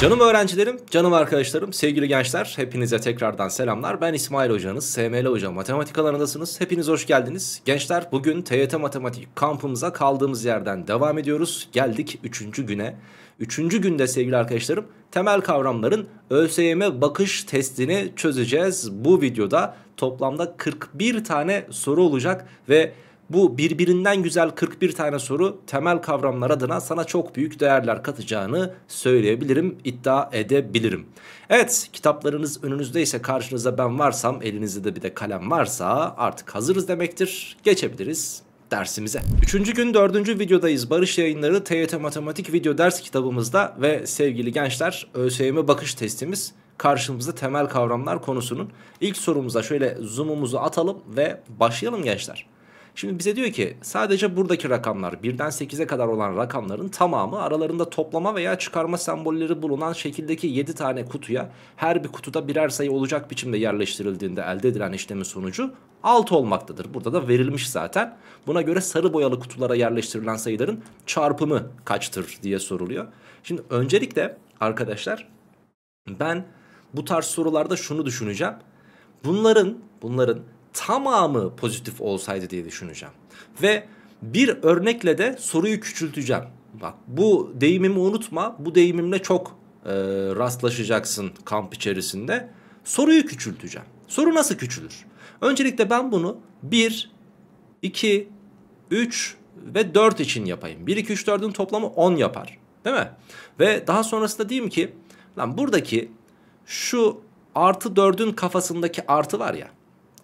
Canım öğrencilerim, canım arkadaşlarım, sevgili gençler hepinize tekrardan selamlar. Ben İsmail hocanız, SML hoca matematik alanındasınız. Hepiniz hoş geldiniz. Gençler bugün TYT matematik kampımıza kaldığımız yerden devam ediyoruz. Geldik 3. güne. 3. günde sevgili arkadaşlarım temel kavramların ÖSYM bakış testini çözeceğiz. Bu videoda toplamda 41 tane soru olacak ve bu birbirinden güzel 41 tane soru temel kavramlar adına sana çok büyük değerler katacağını söyleyebilirim, iddia edebilirim. Evet, kitaplarınız önünüzde ise karşınıza ben varsam, elinizde de bir de kalem varsa artık hazırız demektir. Geçebiliriz dersimize. Üçüncü gün dördüncü videodayız. Barış yayınları TYT Matematik video ders kitabımızda ve sevgili gençler ÖSYM bakış testimiz karşımızda temel kavramlar konusunun ilk sorumuza şöyle zoom'umuzu atalım ve başlayalım gençler. Şimdi bize diyor ki sadece buradaki rakamlar 1'den 8'e kadar olan rakamların tamamı aralarında toplama veya çıkarma sembolleri bulunan şekildeki 7 tane kutuya her bir kutuda birer sayı olacak biçimde yerleştirildiğinde elde edilen işlemin sonucu 6 olmaktadır. Burada da verilmiş zaten. Buna göre sarı boyalı kutulara yerleştirilen sayıların çarpımı kaçtır diye soruluyor. Şimdi öncelikle arkadaşlar ben bu tarz sorularda şunu düşüneceğim. Bunların bunların tamamı pozitif olsaydı diye düşüneceğim. Ve bir örnekle de soruyu küçülteceğim. Bak bu deyimimi unutma. Bu deyimimle çok e, rastlaşacaksın kamp içerisinde. Soruyu küçülteceğim. Soru nasıl küçülür? Öncelikle ben bunu 1, 2, 3 ve 4 için yapayım. 1, 2, 3, 4'ün toplamı 10 yapar. Değil mi? Ve daha sonrasında diyeyim ki lan buradaki şu artı 4'ün kafasındaki artı var ya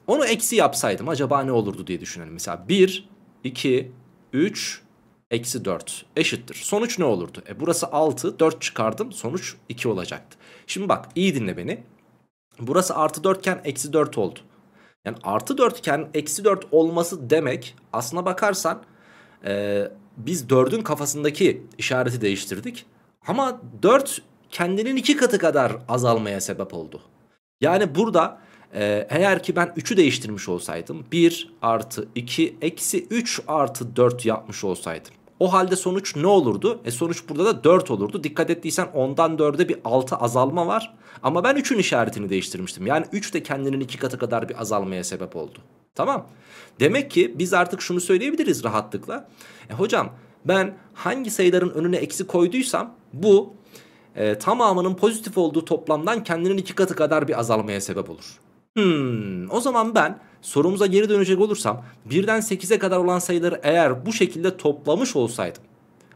onu eksi yapsaydım acaba ne olurdu diye düşünelim. Mesela 1, 2, 3, eksi 4 eşittir. Sonuç ne olurdu? E burası 6, 4 çıkardım. Sonuç 2 olacaktı. Şimdi bak iyi dinle beni. Burası artı 4 iken eksi 4 oldu. Yani artı 4 iken eksi 4 olması demek aslına bakarsan e, biz 4'ün kafasındaki işareti değiştirdik. Ama 4 kendinin 2 katı kadar azalmaya sebep oldu. Yani burada ee, eğer ki ben 3'ü değiştirmiş olsaydım 1 artı 2 eksi 3 artı 4 yapmış olsaydım. O halde sonuç ne olurdu? E sonuç burada da 4 olurdu. Dikkat ettiysen 10'dan 4'e bir 6 azalma var. Ama ben 3'ün işaretini değiştirmiştim. Yani 3 de kendinin 2 katı kadar bir azalmaya sebep oldu. Tamam. Demek ki biz artık şunu söyleyebiliriz rahatlıkla. E hocam ben hangi sayıların önüne eksi koyduysam bu e, tamamının pozitif olduğu toplamdan kendinin 2 katı kadar bir azalmaya sebep olur. Hmm, o zaman ben sorumuza geri dönecek olursam birden 8'e kadar olan sayıları eğer bu şekilde toplamış olsaydım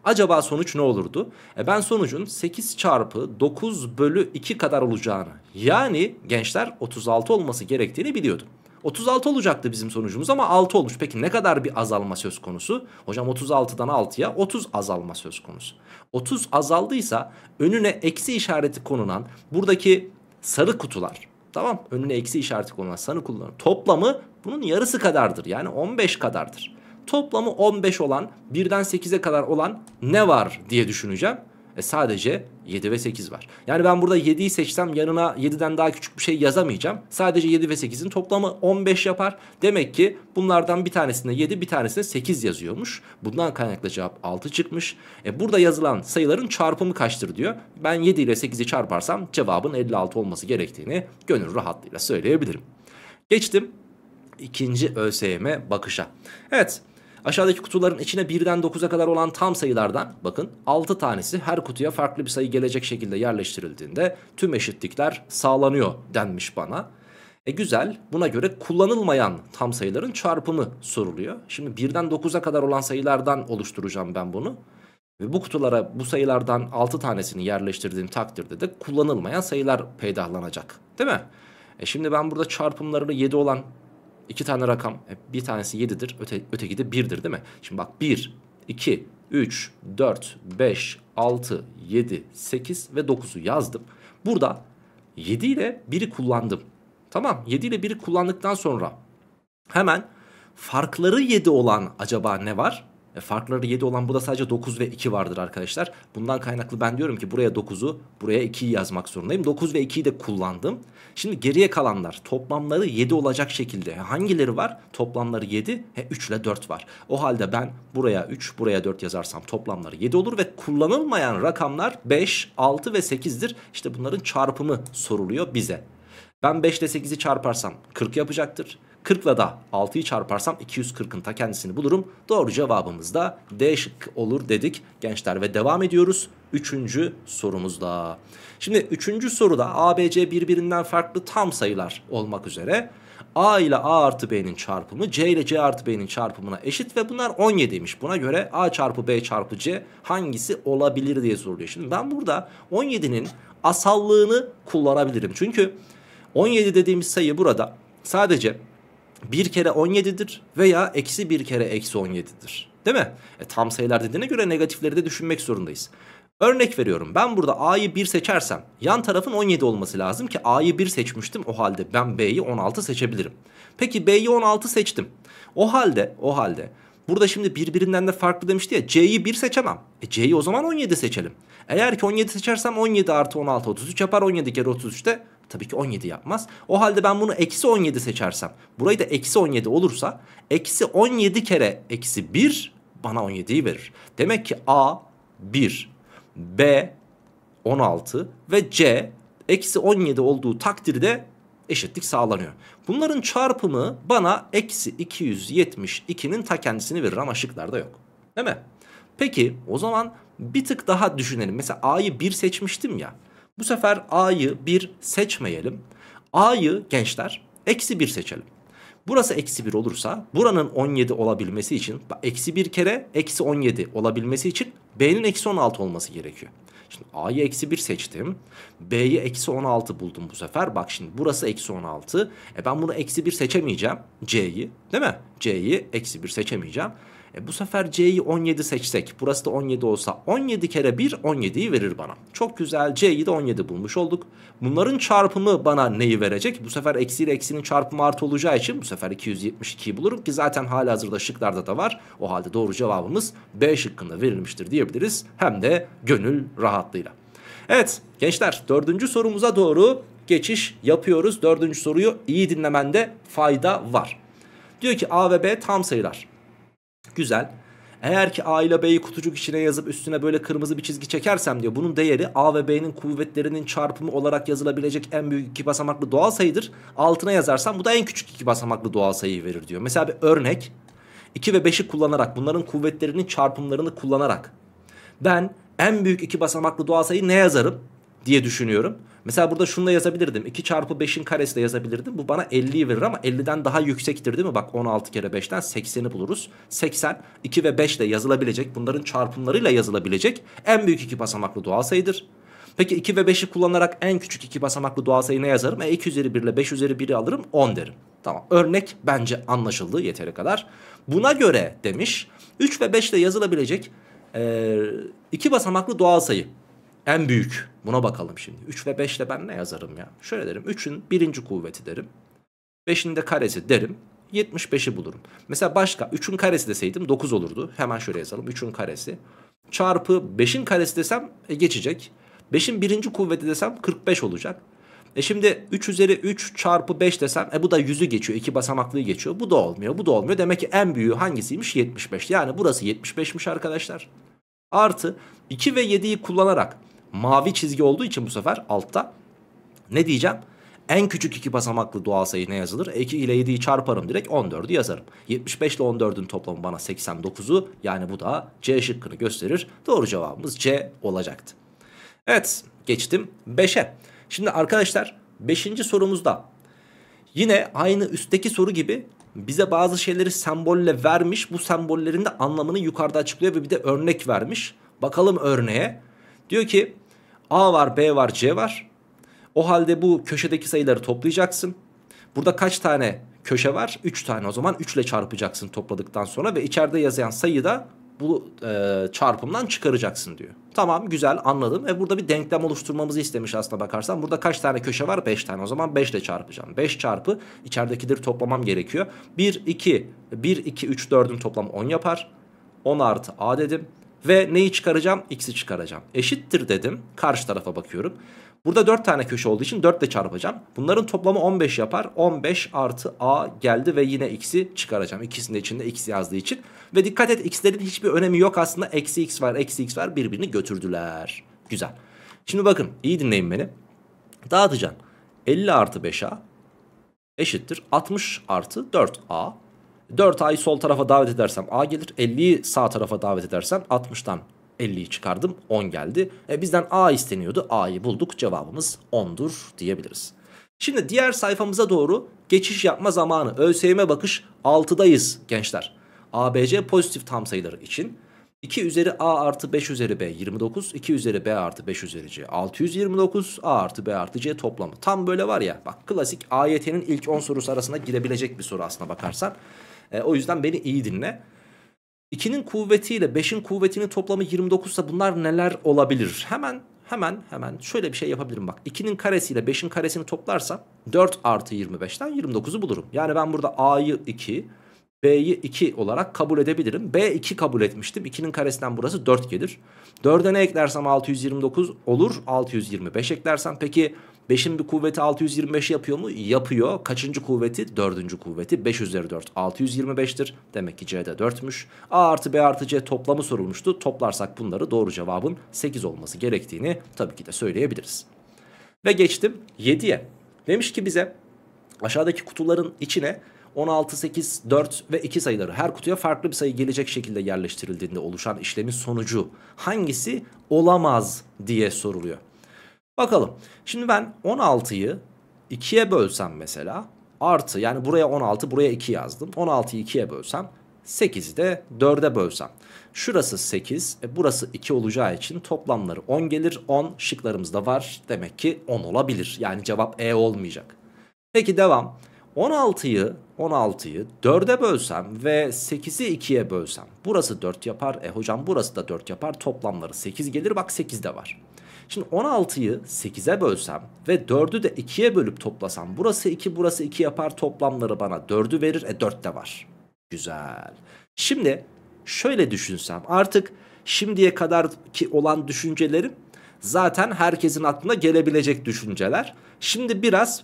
acaba sonuç ne olurdu? E ben sonucun 8 çarpı 9 bölü 2 kadar olacağını yani gençler 36 olması gerektiğini biliyordum. 36 olacaktı bizim sonucumuz ama 6 olmuş. Peki ne kadar bir azalma söz konusu? Hocam 36'dan 6'ya 30 azalma söz konusu. 30 azaldıysa önüne eksi işareti konulan buradaki sarı kutular Tamam önüne eksi işareti konulan sanı kullanın. Toplamı bunun yarısı kadardır. Yani 15 kadardır. Toplamı 15 olan birden 8'e kadar olan ne var diye düşüneceğim ve sadece 7 ve 8 var. Yani ben burada 7'yi seçsem yanına 7'den daha küçük bir şey yazamayacağım. Sadece 7 ve 8'in toplamı 15 yapar. Demek ki bunlardan bir tanesinde 7 bir tanesinde 8 yazıyormuş. Bundan kaynaklı cevap 6 çıkmış. E burada yazılan sayıların çarpımı kaçtır diyor. Ben 7 ile 8'i çarparsam cevabın 56 olması gerektiğini gönül rahatlığıyla söyleyebilirim. Geçtim ikinci ÖSYM bakışa. Evet Aşağıdaki kutuların içine birden 9'a kadar olan tam sayılardan bakın 6 tanesi her kutuya farklı bir sayı gelecek şekilde yerleştirildiğinde tüm eşitlikler sağlanıyor denmiş bana. E güzel buna göre kullanılmayan tam sayıların çarpımı soruluyor. Şimdi birden 9'a kadar olan sayılardan oluşturacağım ben bunu. Ve bu kutulara bu sayılardan 6 tanesini yerleştirdiğim takdirde de kullanılmayan sayılar peydahlanacak değil mi? E şimdi ben burada çarpımlarını 7 olan iki tane rakam. E, bir tanesi 7'dir, öte, öteki de 1'dir değil mi? Şimdi bak 1, 2, 3, 4, 5, 6, 7, 8 ve 9'u yazdım. Burada 7 ile 1'i kullandım. Tamam 7 ile 1'i kullandıktan sonra hemen farkları 7 olan acaba ne var? E, farkları 7 olan burada sadece 9 ve 2 vardır arkadaşlar. Bundan kaynaklı ben diyorum ki buraya 9'u buraya 2'yi yazmak zorundayım. 9 ve 2'yi de kullandım. Şimdi geriye kalanlar toplamları 7 olacak şekilde. Hangileri var? Toplamları 7. He, 3 ile 4 var. O halde ben buraya 3 buraya 4 yazarsam toplamları 7 olur ve kullanılmayan rakamlar 5, 6 ve 8'dir. İşte bunların çarpımı soruluyor bize. Ben 5 ile 8'i çarparsam 40 yapacaktır. 40 ile da 6'yı çarparsam 240'ın ta kendisini bulurum. Doğru cevabımız da D şıkkı olur dedik gençler ve devam ediyoruz. Üçüncü sorumuzda. Şimdi üçüncü soruda A, B, C birbirinden farklı tam sayılar olmak üzere A ile A artı B'nin çarpımı C ile C artı B'nin çarpımına eşit ve bunlar 17'ymiş. Buna göre A çarpı B çarpı C hangisi olabilir diye soruluyor. Şimdi ben burada 17'nin asallığını kullanabilirim. Çünkü 17 dediğimiz sayı burada sadece 1 kere 17'dir veya eksi 1 kere eksi 17'dir. Değil mi? E, tam sayılar dediğine göre negatifleri de düşünmek zorundayız. Örnek veriyorum ben burada A'yı 1 seçersem yan tarafın 17 olması lazım ki A'yı 1 seçmiştim o halde ben B'yi 16 seçebilirim. Peki B'yi 16 seçtim. O halde o halde burada şimdi birbirinden de farklı demişti ya C'yi 1 seçemem. E C'yi o zaman 17 seçelim. Eğer ki 17 seçersem 17 artı 16 33 yapar 17 kere 33 de Tabii ki 17 yapmaz. O halde ben bunu eksi 17 seçersem burayı da eksi 17 olursa eksi 17 kere eksi 1 bana 17'yi verir. Demek ki A 1, B 16 ve C eksi 17 olduğu takdirde eşitlik sağlanıyor. Bunların çarpımı bana eksi 272'nin ta kendisini verir ama şıklarda yok. Değil mi? Peki o zaman bir tık daha düşünelim. Mesela A'yı 1 seçmiştim ya. Bu sefer A'yı 1 seçmeyelim. A'yı gençler eksi 1 seçelim. Burası eksi 1 olursa buranın 17 olabilmesi için eksi 1 kere eksi 17 olabilmesi için B'nin eksi 16 olması gerekiyor. Şimdi A'yı eksi 1 seçtim. B'yi eksi 16 buldum bu sefer. Bak şimdi burası eksi 16. E ben bunu eksi 1 seçemeyeceğim. C'yi değil mi? C'yi eksi 1 seçemeyeceğim. E bu sefer C'yi 17 seçsek burası da 17 olsa 17 kere 1 17'yi verir bana. Çok güzel C'yi de 17 bulmuş olduk. Bunların çarpımı bana neyi verecek? Bu sefer eksi eksiyle eksinin çarpımı artı olacağı için bu sefer 272'yi bulurum ki zaten hala hazırda şıklarda da var. O halde doğru cevabımız B şıkkında verilmiştir diyebiliriz. Hem de gönül rahatlığıyla. Evet gençler dördüncü sorumuza doğru geçiş yapıyoruz. Dördüncü soruyu iyi dinlemende fayda var. Diyor ki A ve B tam sayılar. Güzel. Eğer ki A ile B'yi kutucuk içine yazıp üstüne böyle kırmızı bir çizgi çekersem diyor. Bunun değeri A ve B'nin kuvvetlerinin çarpımı olarak yazılabilecek en büyük iki basamaklı doğal sayıdır. Altına yazarsam bu da en küçük iki basamaklı doğal sayıyı verir diyor. Mesela bir örnek 2 ve 5'i kullanarak bunların kuvvetlerinin çarpımlarını kullanarak ben en büyük iki basamaklı doğal sayıyı ne yazarım? diye düşünüyorum. Mesela burada şunu da yazabilirdim. 2 çarpı 5'in karesi de yazabilirdim. Bu bana 50'yi verir ama 50'den daha yüksektir değil mi? Bak 16 kere 5'ten 80'i buluruz. 80, 2 ve 5 ile yazılabilecek. Bunların çarpımlarıyla yazılabilecek. En büyük iki basamaklı doğal sayıdır. Peki 2 ve 5'i kullanarak en küçük iki basamaklı doğal sayı ne yazarım? E 2 üzeri 1 ile 5 üzeri 1'i alırım 10 derim. Tamam örnek bence anlaşıldı yeteri kadar. Buna göre demiş 3 ve 5 ile yazılabilecek e, iki basamaklı doğal sayı en büyük. Buna bakalım şimdi. 3 ve 5 ile ben ne yazarım ya? Şöyle derim. 3'ün birinci kuvveti derim. 5'in de karesi derim. 75'i bulurum. Mesela başka 3'ün karesi deseydim 9 olurdu. Hemen şöyle yazalım. 3'ün karesi. Çarpı 5'in karesi desem e, geçecek. 5'in birinci kuvveti desem 45 olacak. E şimdi 3 üzeri 3 çarpı 5 desem e bu da 100'ü geçiyor. 2 basamaklıyı geçiyor. Bu da olmuyor. Bu da olmuyor. Demek ki en büyüğü hangisiymiş? 75. Yani burası 75'miş arkadaşlar. Artı 2 ve 7'yi kullanarak mavi çizgi olduğu için bu sefer altta ne diyeceğim? En küçük iki basamaklı doğal sayı ne yazılır? 2 ile 7'yi çarparım direkt 14'ü yazarım. 75 ile 14'ün toplamı bana 89'u yani bu da C şıkkını gösterir. Doğru cevabımız C olacaktı. Evet geçtim 5'e. Şimdi arkadaşlar 5. sorumuzda yine aynı üstteki soru gibi bize bazı şeyleri sembolle vermiş. Bu sembollerin de anlamını yukarıda açıklıyor ve bir de örnek vermiş. Bakalım örneğe. Diyor ki A var B var C var. O halde bu köşedeki sayıları toplayacaksın. Burada kaç tane köşe var? 3 tane o zaman 3 ile çarpacaksın topladıktan sonra ve içeride yazan sayı da bu e, çarpımdan çıkaracaksın diyor. Tamam güzel anladım. ve burada bir denklem oluşturmamızı istemiş aslında bakarsan. Burada kaç tane köşe var? 5 tane. O zaman 5 ile çarpacağım. 5 çarpı içeridekileri toplamam gerekiyor. 1, 2, 1, 2, 3, 4'ün toplamı 10 yapar. 10 artı A dedim. Ve neyi çıkaracağım? X'i çıkaracağım. Eşittir dedim. Karşı tarafa bakıyorum. Burada 4 tane köşe olduğu için 4 ile çarpacağım. Bunların toplamı 15 yapar. 15 artı A geldi ve yine x'i çıkaracağım. İkisinin içinde x yazdığı için. Ve dikkat et x'lerin hiçbir önemi yok aslında. Eksi x var, eksi x var birbirini götürdüler. Güzel. Şimdi bakın iyi dinleyin beni. Dağıtacağım. 50 artı 5A eşittir 60 artı 4A 4A'yı sol tarafa davet edersem A gelir. 50'yi sağ tarafa davet edersem 60'tan 50'yi çıkardım 10 geldi. E, bizden A isteniyordu. A'yı bulduk cevabımız 10'dur diyebiliriz. Şimdi diğer sayfamıza doğru geçiş yapma zamanı. ÖSYM bakış 6'dayız gençler. ABC pozitif tam sayıları için 2 üzeri A artı 5 üzeri B 29, 2 üzeri B artı 5 üzeri C 629, A artı B artı C toplamı. Tam böyle var ya bak klasik AYT'nin ilk 10 sorusu arasında girebilecek bir soru aslına bakarsan. E, o yüzden beni iyi dinle. 2'nin kuvvetiyle 5'in kuvvetinin toplamı 29 ise bunlar neler olabilir? Hemen hemen hemen şöyle bir şey yapabilirim bak. 2'nin karesiyle 5'in karesini toplarsam 4 artı 25'ten 29'u bulurum. Yani ben burada A'yı 2, B'yi 2 olarak kabul edebilirim. B 2 kabul etmiştim. 2'nin karesinden burası 4 gelir. 4'e ne eklersem 629 olur. 625 eklersem peki 5'in bir kuvveti 625 yapıyor mu? Yapıyor. Kaçıncı kuvveti? Dördüncü kuvveti. 5 üzeri 4 625'tir. Demek ki C'de 4'müş. A artı B artı C toplamı sorulmuştu. Toplarsak bunları doğru cevabın 8 olması gerektiğini tabii ki de söyleyebiliriz. Ve geçtim 7'ye. Demiş ki bize aşağıdaki kutuların içine 16, 8, 4 ve 2 sayıları her kutuya farklı bir sayı gelecek şekilde yerleştirildiğinde oluşan işlemin sonucu hangisi olamaz diye soruluyor. Bakalım. Şimdi ben 16'yı 2'ye bölsem mesela artı yani buraya 16 buraya 2 yazdım. 16'yı 2'ye bölsem 8'i de 4'e bölsem. Şurası 8 e burası 2 olacağı için toplamları 10 gelir. 10 şıklarımızda var demek ki 10 olabilir. Yani cevap E olmayacak. Peki devam. 16'yı 16'yı 4'e bölsem ve 8'i 2'ye bölsem. Burası 4 yapar. E hocam burası da 4 yapar. Toplamları 8 gelir. Bak 8 de var. Şimdi 16'yı 8'e bölsem ve 4'ü de 2'ye bölüp toplasam burası 2 burası 2 yapar toplamları bana 4'ü verir. E 4 de var. Güzel. Şimdi şöyle düşünsem artık şimdiye kadar ki olan düşüncelerim zaten herkesin aklına gelebilecek düşünceler. Şimdi biraz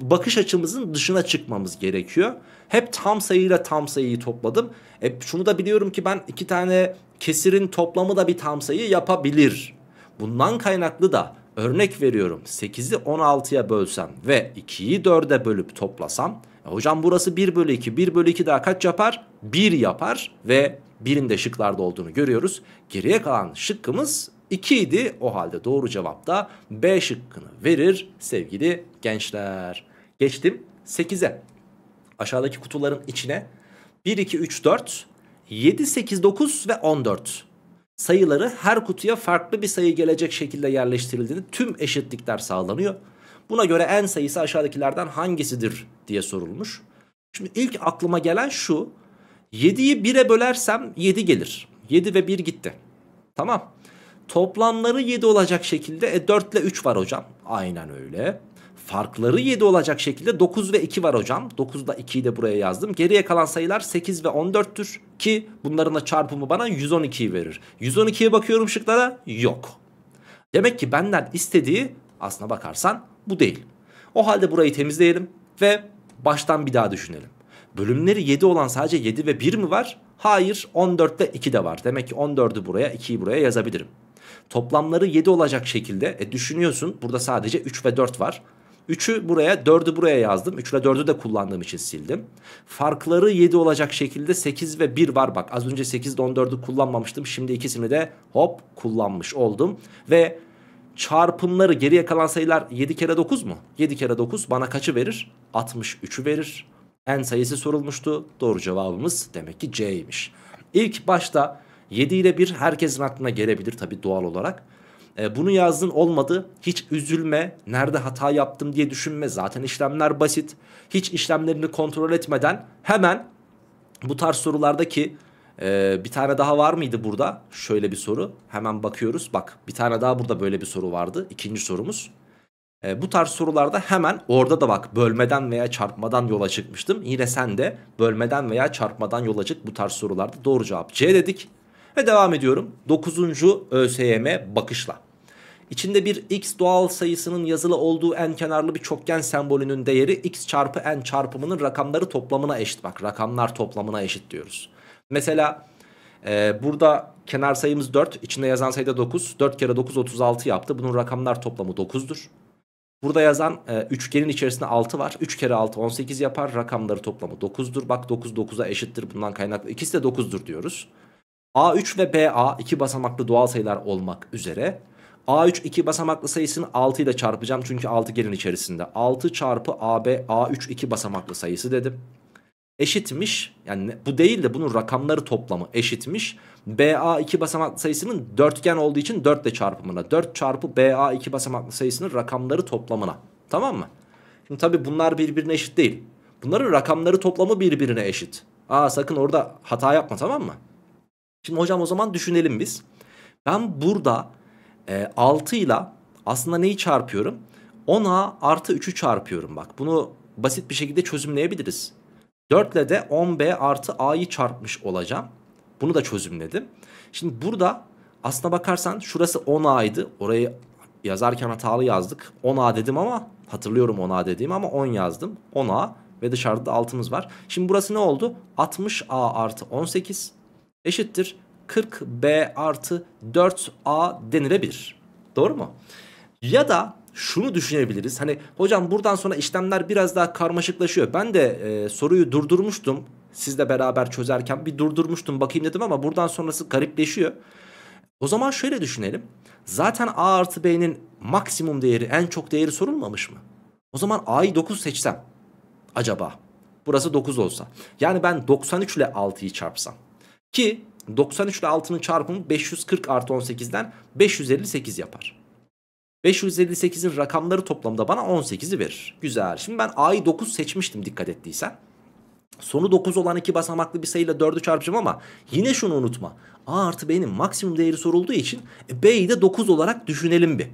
bakış açımızın dışına çıkmamız gerekiyor. Hep tam sayıyla tam sayıyı topladım. E şunu da biliyorum ki ben iki tane kesirin toplamı da bir tam sayı yapabilir. Bundan kaynaklı da örnek veriyorum 8'i 16'ya bölsem ve 2'yi 4'e bölüp toplasam e hocam burası 1 bölü 2 1 bölü 2 daha kaç yapar? 1 yapar ve birin de şıklarda olduğunu görüyoruz. Geriye kalan şıkkımız 2 idi. O halde doğru cevap da B şıkkını verir sevgili gençler. Geçtim 8'e. Aşağıdaki kutuların içine 1, 2, 3, 4, 7, 8, 9 ve 14 sayıları her kutuya farklı bir sayı gelecek şekilde yerleştirildiğinde tüm eşitlikler sağlanıyor. Buna göre en sayısı aşağıdakilerden hangisidir diye sorulmuş. Şimdi ilk aklıma gelen şu. 7'yi 1'e bölersem 7 gelir. 7 ve 1 gitti. Tamam. Toplamları 7 olacak şekilde e, 4 ile 3 var hocam. Aynen öyle. Farkları 7 olacak şekilde 9 ve 2 var hocam. da 2'yi de buraya yazdım. Geriye kalan sayılar 8 ve 14'tür ki bunların da çarpımı bana 112'yi verir. 112'ye bakıyorum şıklara yok. Demek ki benden istediği aslına bakarsan bu değil. O halde burayı temizleyelim ve baştan bir daha düşünelim. Bölümleri 7 olan sadece 7 ve 1 mi var? Hayır 14'te 2 de var. Demek ki 14'ü buraya 2'yi buraya yazabilirim. Toplamları 7 olacak şekilde e, düşünüyorsun burada sadece 3 ve 4 var. 3'ü buraya 4'ü buraya yazdım. 3 ile 4'ü de kullandığım için sildim. Farkları 7 olacak şekilde 8 ve 1 var bak. Az önce 8 ile 14'ü kullanmamıştım. Şimdi ikisini de hop kullanmış oldum. Ve çarpımları geriye kalan sayılar 7 kere 9 mu? 7 kere 9 bana kaçı verir? 63'ü verir. En sayısı sorulmuştu. Doğru cevabımız demek ki C'ymiş. İlk başta 7 ile 1 herkesin aklına gelebilir tabi doğal olarak. E, bunu yazdın olmadı. Hiç üzülme. Nerede hata yaptım diye düşünme. Zaten işlemler basit. Hiç işlemlerini kontrol etmeden hemen bu tarz sorulardaki ee, bir tane daha var mıydı burada? Şöyle bir soru. Hemen bakıyoruz. Bak bir tane daha burada böyle bir soru vardı. İkinci sorumuz. Ee, bu tarz sorularda hemen orada da bak bölmeden veya çarpmadan yola çıkmıştım. Yine sen de bölmeden veya çarpmadan yola çık bu tarz sorularda. Doğru cevap C dedik. Ve devam ediyorum. Dokuzuncu ÖSYM bakışla. İçinde bir x doğal sayısının yazılı olduğu en kenarlı bir çokgen sembolünün değeri x çarpı n çarpımının rakamları toplamına eşit. Bak rakamlar toplamına eşit diyoruz. Mesela e, burada kenar sayımız 4. içinde yazan sayıda 9. 4 kere 9 36 yaptı. Bunun rakamlar toplamı 9'dur. Burada yazan e, üçgenin içerisinde 6 var. 3 kere 6 18 yapar. Rakamları toplamı 9'dur. Bak 9 9'a eşittir bundan kaynaklı. ikisi de 9'dur diyoruz. A3 ve BA iki basamaklı doğal sayılar olmak üzere A3 2 basamaklı sayısını 6 ile çarpacağım. Çünkü 6 gelin içerisinde. 6 çarpı AB A3 2 basamaklı sayısı dedim. Eşitmiş. Yani bu değil de bunun rakamları toplamı eşitmiş. BA 2 basamaklı sayısının dörtgen olduğu için 4 ile çarpımına. 4 çarpı BA 2 basamaklı sayısının rakamları toplamına. Tamam mı? Şimdi tabi bunlar birbirine eşit değil. Bunların rakamları toplamı birbirine eşit. Aa sakın orada hata yapma tamam mı? Şimdi hocam o zaman düşünelim biz. Ben burada e, ee, 6 ile aslında neyi çarpıyorum? 10a artı 3'ü çarpıyorum bak. Bunu basit bir şekilde çözümleyebiliriz. 4 ile de 10b artı a'yı çarpmış olacağım. Bunu da çözümledim. Şimdi burada aslına bakarsan şurası 10a'ydı. Orayı yazarken hatalı yazdık. 10a dedim ama hatırlıyorum 10a dediğim ama 10 yazdım. 10a ve dışarıda da 6'mız var. Şimdi burası ne oldu? 60a artı 18 eşittir 40B artı 4A denilebilir. Doğru mu? Ya da şunu düşünebiliriz. Hani hocam buradan sonra işlemler biraz daha karmaşıklaşıyor. Ben de e, soruyu durdurmuştum. Sizle beraber çözerken bir durdurmuştum bakayım dedim ama buradan sonrası garipleşiyor. O zaman şöyle düşünelim. Zaten A artı B'nin maksimum değeri en çok değeri sorulmamış mı? O zaman A'yı 9 seçsem acaba burası 9 olsa. Yani ben 93 ile 6'yı çarpsam ki 93 ile 6'nın çarpımı 540 artı 18'den 558 yapar. 558'in rakamları toplamda bana 18'i verir. Güzel. Şimdi ben A'yı 9 seçmiştim dikkat ettiysen. Sonu 9 olan iki basamaklı bir sayıyla 4'ü çarpacağım ama yine şunu unutma. A artı B'nin maksimum değeri sorulduğu için B'yi de 9 olarak düşünelim bir.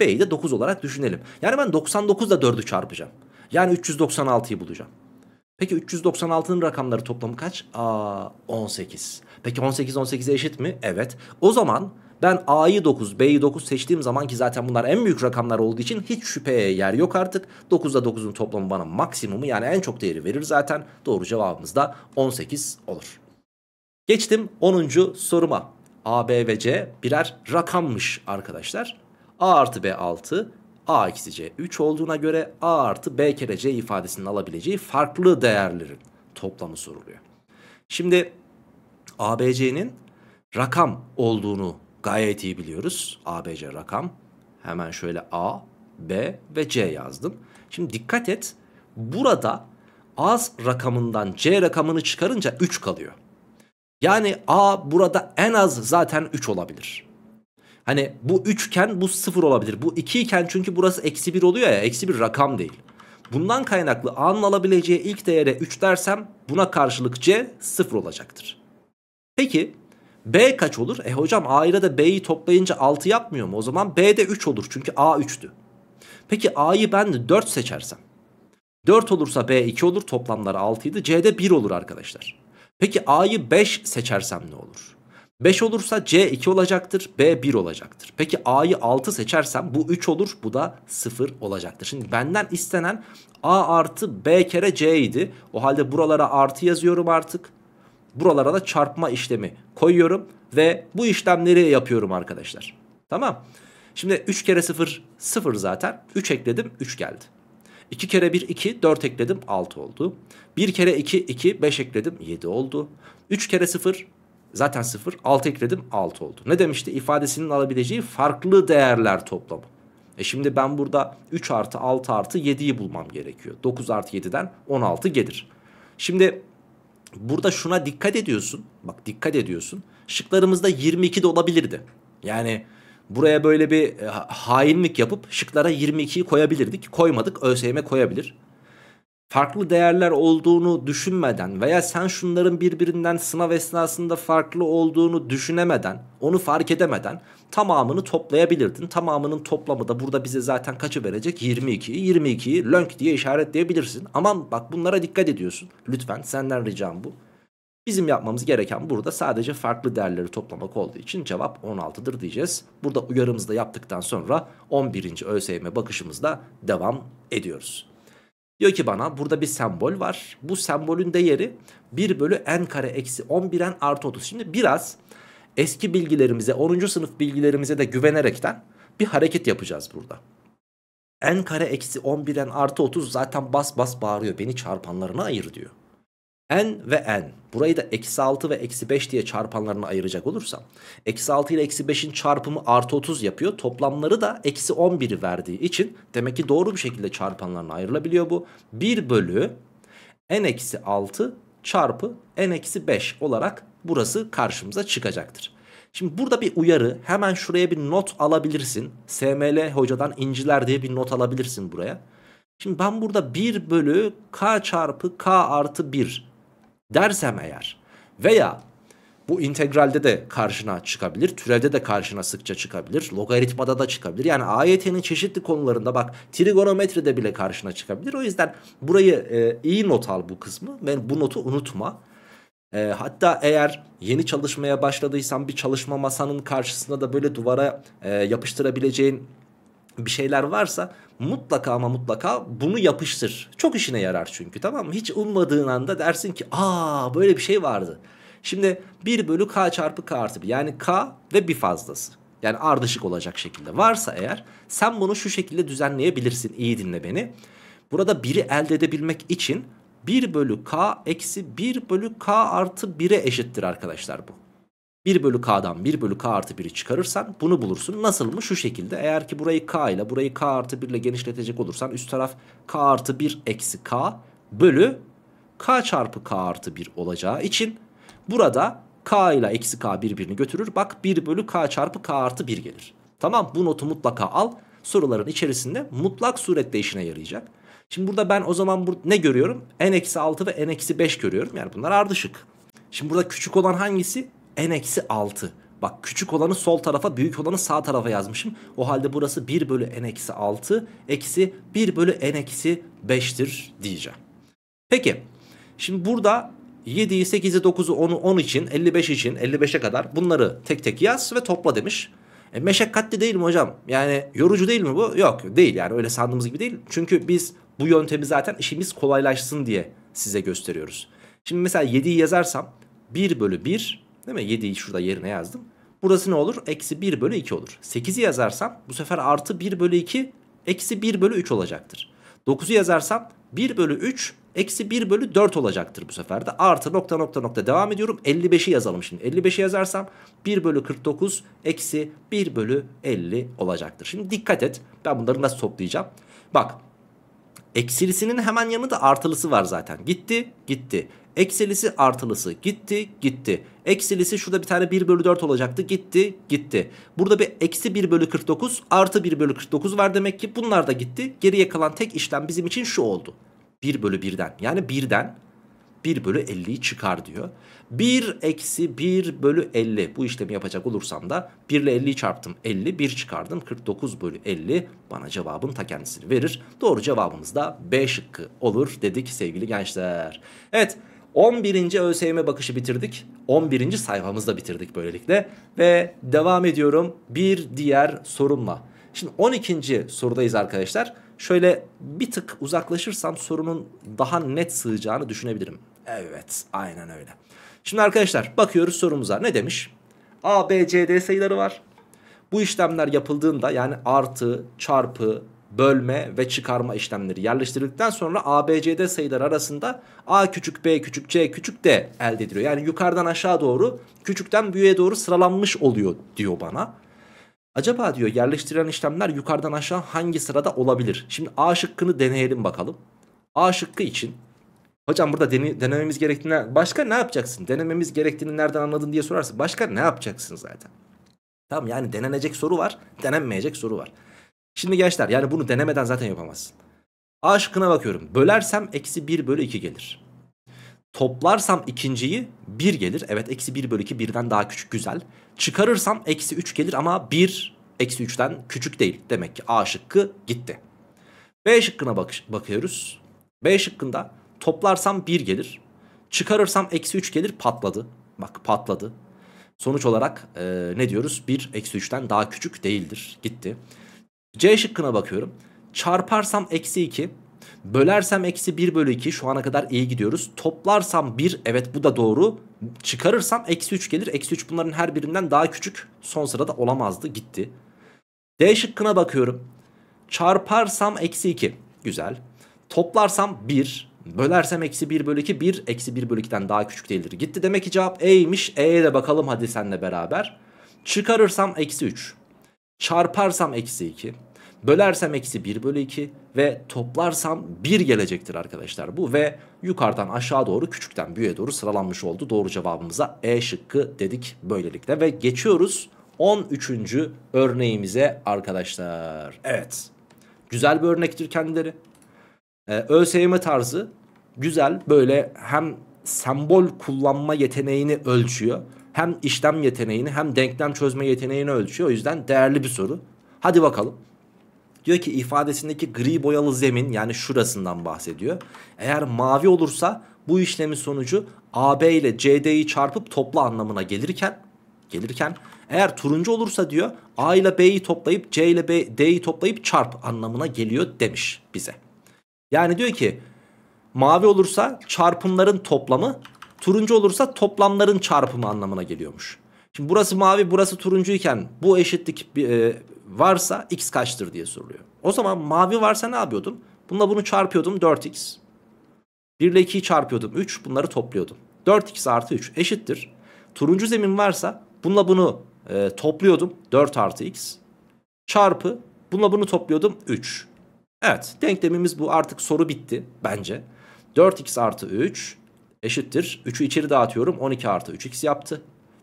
B'yi de 9 olarak düşünelim. Yani ben 99 ile 4'ü çarpacağım. Yani 396'yı bulacağım. Peki 396'nın rakamları toplamı kaç? Aa 18. Peki 18 18'e eşit mi? Evet. O zaman ben A'yı 9, B'yi 9 seçtiğim zaman ki zaten bunlar en büyük rakamlar olduğu için hiç şüpheye yer yok artık. 9'da 9'un toplamı bana maksimumu yani en çok değeri verir zaten. Doğru cevabımız da 18 olur. Geçtim 10. soruma. A, B ve C birer rakammış arkadaşlar. A artı B 6, a eksi c 3 olduğuna göre a artı b kere c ifadesinin alabileceği farklı değerlerin toplamı soruluyor. Şimdi ABC'nin rakam olduğunu gayet iyi biliyoruz. ABC rakam. Hemen şöyle A, B ve C yazdım. Şimdi dikkat et. Burada az rakamından C rakamını çıkarınca 3 kalıyor. Yani A burada en az zaten 3 olabilir. Hani bu üçken bu sıfır olabilir. Bu ikiyken çünkü burası eksi bir oluyor ya. Eksi bir rakam değil. Bundan kaynaklı A'nın alabileceği ilk değere 3 dersem buna karşılık C 0 olacaktır. Peki B kaç olur? E hocam A ile de B'yi toplayınca 6 yapmıyor mu? O zaman B de 3 olur çünkü A 3'tü. Peki A'yı ben 4 seçersem? 4 olursa B 2 olur toplamları 6 idi. C'de 1 olur arkadaşlar. Peki A'yı 5 seçersem ne olur? 5 olursa C 2 olacaktır. B 1 olacaktır. Peki A'yı 6 seçersem bu 3 olur. Bu da 0 olacaktır. Şimdi benden istenen A artı B kere C idi. O halde buralara artı yazıyorum artık. Buralara da çarpma işlemi koyuyorum. Ve bu işlemleri yapıyorum arkadaşlar. Tamam. Şimdi 3 kere 0 0 zaten. 3 ekledim 3 geldi. 2 kere 1 2 4 ekledim 6 oldu. 1 kere 2 2 5 ekledim 7 oldu. 3 kere 0 Zaten 0. 6 ekledim 6 oldu. Ne demişti? İfadesinin alabileceği farklı değerler toplamı. E şimdi ben burada 3 artı 6 artı 7'yi bulmam gerekiyor. 9 artı 7'den 16 gelir. Şimdi burada şuna dikkat ediyorsun. Bak dikkat ediyorsun. Şıklarımızda 22 de olabilirdi. Yani buraya böyle bir e, hainlik yapıp şıklara 22'yi koyabilirdik. Koymadık ÖSYM koyabilir farklı değerler olduğunu düşünmeden veya sen şunların birbirinden sınav esnasında farklı olduğunu düşünemeden, onu fark edemeden tamamını toplayabilirdin. Tamamının toplamı da burada bize zaten kaçı verecek? 22'yi, 22'yi lönk diye işaretleyebilirsin. Aman bak bunlara dikkat ediyorsun. Lütfen senden ricam bu. Bizim yapmamız gereken burada sadece farklı değerleri toplamak olduğu için cevap 16'dır diyeceğiz. Burada uyarımızı da yaptıktan sonra 11. ÖSYM bakışımızda devam ediyoruz. Diyor ki bana burada bir sembol var. Bu sembolün değeri 1 bölü n kare eksi 11 n artı 30. Şimdi biraz eski bilgilerimize 10. sınıf bilgilerimize de güvenerekten bir hareket yapacağız burada. n kare eksi 11 n artı 30 zaten bas bas bağırıyor beni çarpanlarına ayır diyor n ve n. Burayı da eksi 6 ve eksi 5 diye çarpanlarını ayıracak olursam. Eksi 6 ile eksi 5'in çarpımı artı 30 yapıyor. Toplamları da eksi 11'i verdiği için demek ki doğru bir şekilde çarpanlarına ayrılabiliyor bu. 1 bölü n eksi 6 çarpı n eksi 5 olarak burası karşımıza çıkacaktır. Şimdi burada bir uyarı hemen şuraya bir not alabilirsin. SML hocadan inciler diye bir not alabilirsin buraya. Şimdi ben burada 1 bölü k çarpı k artı 1 dersem eğer veya bu integralde de karşına çıkabilir. Türevde de karşına sıkça çıkabilir. Logaritmada da çıkabilir. Yani AYT'nin çeşitli konularında bak trigonometride bile karşına çıkabilir. O yüzden burayı e, iyi not al bu kısmı. Ben bu notu unutma. E, hatta eğer yeni çalışmaya başladıysan bir çalışma masanın karşısına da böyle duvara e, yapıştırabileceğin bir şeyler varsa mutlaka ama mutlaka bunu yapıştır. Çok işine yarar çünkü tamam mı? Hiç ummadığın anda dersin ki aa böyle bir şey vardı. Şimdi 1 bölü k çarpı k artı 1 yani k ve bir fazlası. Yani ardışık olacak şekilde varsa eğer sen bunu şu şekilde düzenleyebilirsin. iyi dinle beni. Burada 1'i elde edebilmek için 1 bölü k eksi 1 bölü k artı 1'e eşittir arkadaşlar bu. 1 bölü k'dan 1 bölü k artı 1'i çıkarırsan bunu bulursun. Nasıl mı? Şu şekilde eğer ki burayı k ile burayı k artı 1 ile genişletecek olursan üst taraf k artı 1 eksi k bölü k çarpı k artı 1 olacağı için burada k ile eksi k birbirini götürür. Bak 1 bölü k çarpı k artı 1 gelir. Tamam bu notu mutlaka al soruların içerisinde mutlak surette işine yarayacak. Şimdi burada ben o zaman bu, ne görüyorum? n-6 ve n-5 görüyorum. Yani bunlar ardışık. Şimdi burada küçük olan hangisi? n eksi 6. Bak küçük olanı sol tarafa büyük olanı sağ tarafa yazmışım. O halde burası 1 bölü n eksi 6 eksi 1 bölü n eksi 5'tir diyeceğim. Peki şimdi burada 7'yi 8'i 9'u 10'u 10 için 55 için 55'e kadar bunları tek tek yaz ve topla demiş. E, meşakkatli değil mi hocam? Yani yorucu değil mi bu? Yok değil yani öyle sandığımız gibi değil. Çünkü biz bu yöntemi zaten işimiz kolaylaşsın diye size gösteriyoruz. Şimdi mesela 7'yi yazarsam 1 bölü 1 Değil mi? 7'yi şurada yerine yazdım. Burası ne olur? Eksi 1 bölü 2 olur. 8'i yazarsam bu sefer artı 1 bölü 2 eksi 1 bölü 3 olacaktır. 9'u yazarsam 1 bölü 3 eksi 1 bölü 4 olacaktır bu sefer de. Artı nokta nokta nokta devam ediyorum. 55'i yazalım şimdi. 55'i yazarsam 1 bölü 49 eksi 1 bölü 50 olacaktır. Şimdi dikkat et. Ben bunları nasıl toplayacağım? Bak eksilisinin hemen yanında artılısı var zaten. Gitti gitti. Eksilisi artılısı gitti gitti. Eksilisi şurada bir tane 1 bölü 4 olacaktı gitti gitti. Burada bir eksi 1 bölü 49 artı 1 bölü 49 var demek ki bunlar da gitti. Geriye kalan tek işlem bizim için şu oldu. 1 bölü 1'den yani 1'den 1 bölü 50'yi çıkar diyor. 1 eksi 1 bölü 50 bu işlemi yapacak olursam da 1 ile 50'yi çarptım 50 1 çıkardım 49 bölü 50 bana cevabın ta kendisini verir. Doğru cevabımız da B şıkkı olur dedik sevgili gençler. Evet 11. ÖSYM bakışı bitirdik. 11. sayfamızda bitirdik böylelikle. Ve devam ediyorum bir diğer sorunla. Şimdi 12. sorudayız arkadaşlar. Şöyle bir tık uzaklaşırsam sorunun daha net sığacağını düşünebilirim. Evet aynen öyle. Şimdi arkadaşlar bakıyoruz sorumuza ne demiş? A, B, C, D sayıları var. Bu işlemler yapıldığında yani artı, çarpı, bölme ve çıkarma işlemleri yerleştirdikten sonra ABCD sayılar arasında A küçük B küçük C küçük D elde ediliyor. Yani yukarıdan aşağı doğru küçükten büyüğe doğru sıralanmış oluyor diyor bana. Acaba diyor yerleştirilen işlemler yukarıdan aşağı hangi sırada olabilir? Şimdi A şıkkını deneyelim bakalım. A şıkkı için hocam burada dene, denememiz gerektiğini başka ne yapacaksın? Denememiz gerektiğini nereden anladın diye sorarsın. Başka ne yapacaksın zaten? Tamam yani denenecek soru var denenmeyecek soru var. Şimdi gençler yani bunu denemeden zaten yapamazsın. A şıkkına bakıyorum. Bölersem eksi 1 bölü 2 gelir. Toplarsam ikinciyi 1 gelir. Evet eksi 1 bölü 2 birden daha küçük güzel. Çıkarırsam eksi 3 gelir ama 1 eksi 3'ten küçük değil. Demek ki A şıkkı gitti. B şıkkına bak bakıyoruz. B şıkkında toplarsam 1 gelir. Çıkarırsam eksi 3 gelir patladı. Bak patladı. Sonuç olarak e, ne diyoruz? 1 eksi 3'ten daha küçük değildir. Gitti. C şıkkına bakıyorum. Çarparsam eksi 2. Bölersem eksi 1 bölü 2 şu ana kadar iyi gidiyoruz. Toplarsam 1 evet bu da doğru. Çıkarırsam eksi 3 gelir. Eksi 3 bunların her birinden daha küçük. Son sırada olamazdı gitti. D şıkkına bakıyorum. Çarparsam eksi 2 güzel. Toplarsam 1 bölersem eksi 1 bölü 2 1 eksi 1 bölü 2'den daha küçük değildir. Gitti demek ki cevap E'ymiş. E'ye de bakalım hadi senle beraber. Çıkarırsam eksi 3 Çarparsam eksi 2. Bölersem eksi 1 bölü 2 ve toplarsam 1 gelecektir arkadaşlar bu ve yukarıdan aşağı doğru küçükten büyüğe doğru sıralanmış oldu. Doğru cevabımıza E şıkkı dedik böylelikle ve geçiyoruz 13. örneğimize arkadaşlar. Evet güzel bir örnektir kendileri. Ee, ÖSYM tarzı güzel böyle hem sembol kullanma yeteneğini ölçüyor hem işlem yeteneğini hem denklem çözme yeteneğini ölçüyor. O yüzden değerli bir soru. Hadi bakalım. Diyor ki ifadesindeki gri boyalı zemin yani şurasından bahsediyor. Eğer mavi olursa bu işlemin sonucu AB ile CD'yi çarpıp topla anlamına gelirken gelirken eğer turuncu olursa diyor A ile B'yi toplayıp C ile B, D'yi toplayıp çarp anlamına geliyor demiş bize. Yani diyor ki mavi olursa çarpımların toplamı Turuncu olursa toplamların çarpımı anlamına geliyormuş. Şimdi burası mavi burası turuncuyken bu eşitlik e, varsa x kaçtır diye soruluyor. O zaman mavi varsa ne yapıyordum? Bununla bunu çarpıyordum 4x. 1 ile 2'yi çarpıyordum 3 bunları topluyordum. 4x artı 3 eşittir. Turuncu zemin varsa bununla bunu e, topluyordum 4 artı x çarpı bununla bunu topluyordum 3. Evet denklemimiz bu artık soru bitti bence. 4x artı 3 eşittir. 3'ü içeri dağıtıyorum 12 artı 3x yaptı.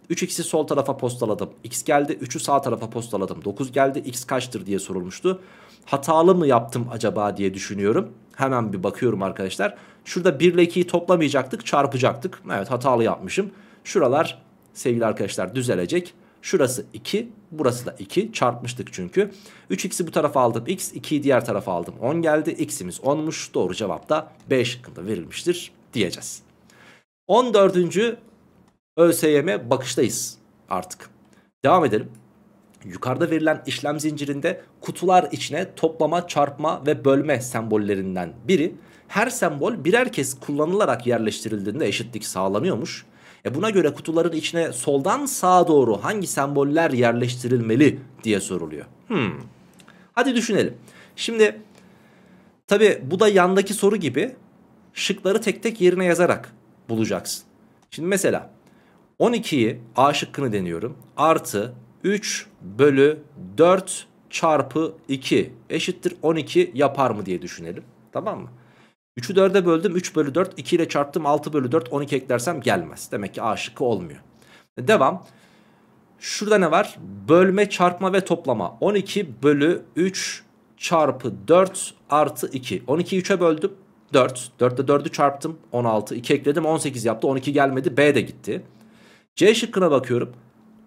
3x'i sol tarafa postaladım. X geldi. 3'ü sağ tarafa postaladım. 9 geldi. X kaçtır diye sorulmuştu. Hatalı mı yaptım acaba diye düşünüyorum. Hemen bir bakıyorum arkadaşlar. Şurada 1 ile 2'yi toplamayacaktık. Çarpacaktık. Evet hatalı yapmışım. Şuralar sevgili arkadaşlar düzelecek. Şurası 2. Burası da 2. Çarpmıştık çünkü. 3x'i bu tarafa aldım. X 2'yi diğer tarafa aldım. 10 geldi. X'imiz 10'muş. Doğru cevap da B şıkkında verilmiştir diyeceğiz. 14. ÖSYM bakıştayız artık. Devam edelim. Yukarıda verilen işlem zincirinde kutular içine toplama, çarpma ve bölme sembollerinden biri her sembol birer kez kullanılarak yerleştirildiğinde eşitlik sağlanıyormuş. E buna göre kutuların içine soldan sağa doğru hangi semboller yerleştirilmeli diye soruluyor. Hmm. Hadi düşünelim. Şimdi tabi bu da yandaki soru gibi şıkları tek tek yerine yazarak bulacaksın. Şimdi mesela 12'yi A şıkkını deniyorum. Artı 3 bölü 4 çarpı 2 eşittir 12 yapar mı diye düşünelim. Tamam mı? 3'ü 4'e böldüm 3 bölü 4 2 ile çarptım 6 bölü 4 12 eklersem gelmez. Demek ki A şıkkı olmuyor. Devam. Şurada ne var? Bölme, çarpma ve toplama. 12 bölü 3 çarpı 4 artı 2. 12'yi 3'e böldüm. 4. 4 ile 4'ü çarptım. 16. 2 ekledim. 18 yaptı. 12 gelmedi. B de gitti. C şıkkına bakıyorum.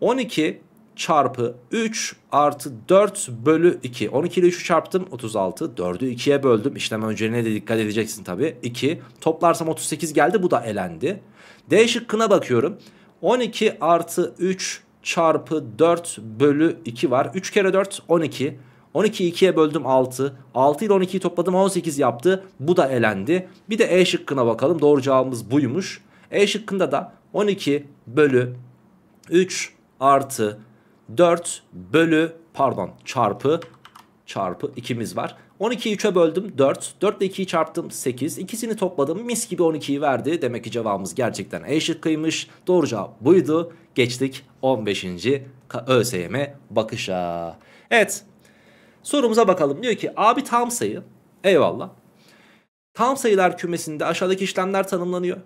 12 çarpı 3 artı 4 bölü 2. 12 ile 3'ü çarptım 36. 4'ü 2'ye böldüm. İşlem önceliğine de dikkat edeceksin tabii. 2. Toplarsam 38 geldi bu da elendi. D şıkkına bakıyorum. 12 artı 3 çarpı 4 bölü 2 var. 3 kere 4 12. 12. 12'yi 2'ye böldüm 6. 6 ile 12'yi topladım 18 yaptı. Bu da elendi. Bir de E şıkkına bakalım. Doğru cevabımız buymuş. E şıkkında da 12 bölü 3 artı 4 bölü pardon çarpı çarpı 2'miz var. 12'yi 3'e böldüm 4. 4 ile 2'yi çarptım 8. İkisini topladım mis gibi 12'yi verdi. Demek ki cevabımız gerçekten E şıkkıymış. Doğru cevap buydu. Geçtik 15. ÖSYM bakışa. Evet Sorumuza bakalım. Diyor ki abi tam sayı. Eyvallah. Tam sayılar kümesinde aşağıdaki işlemler tanımlanıyor.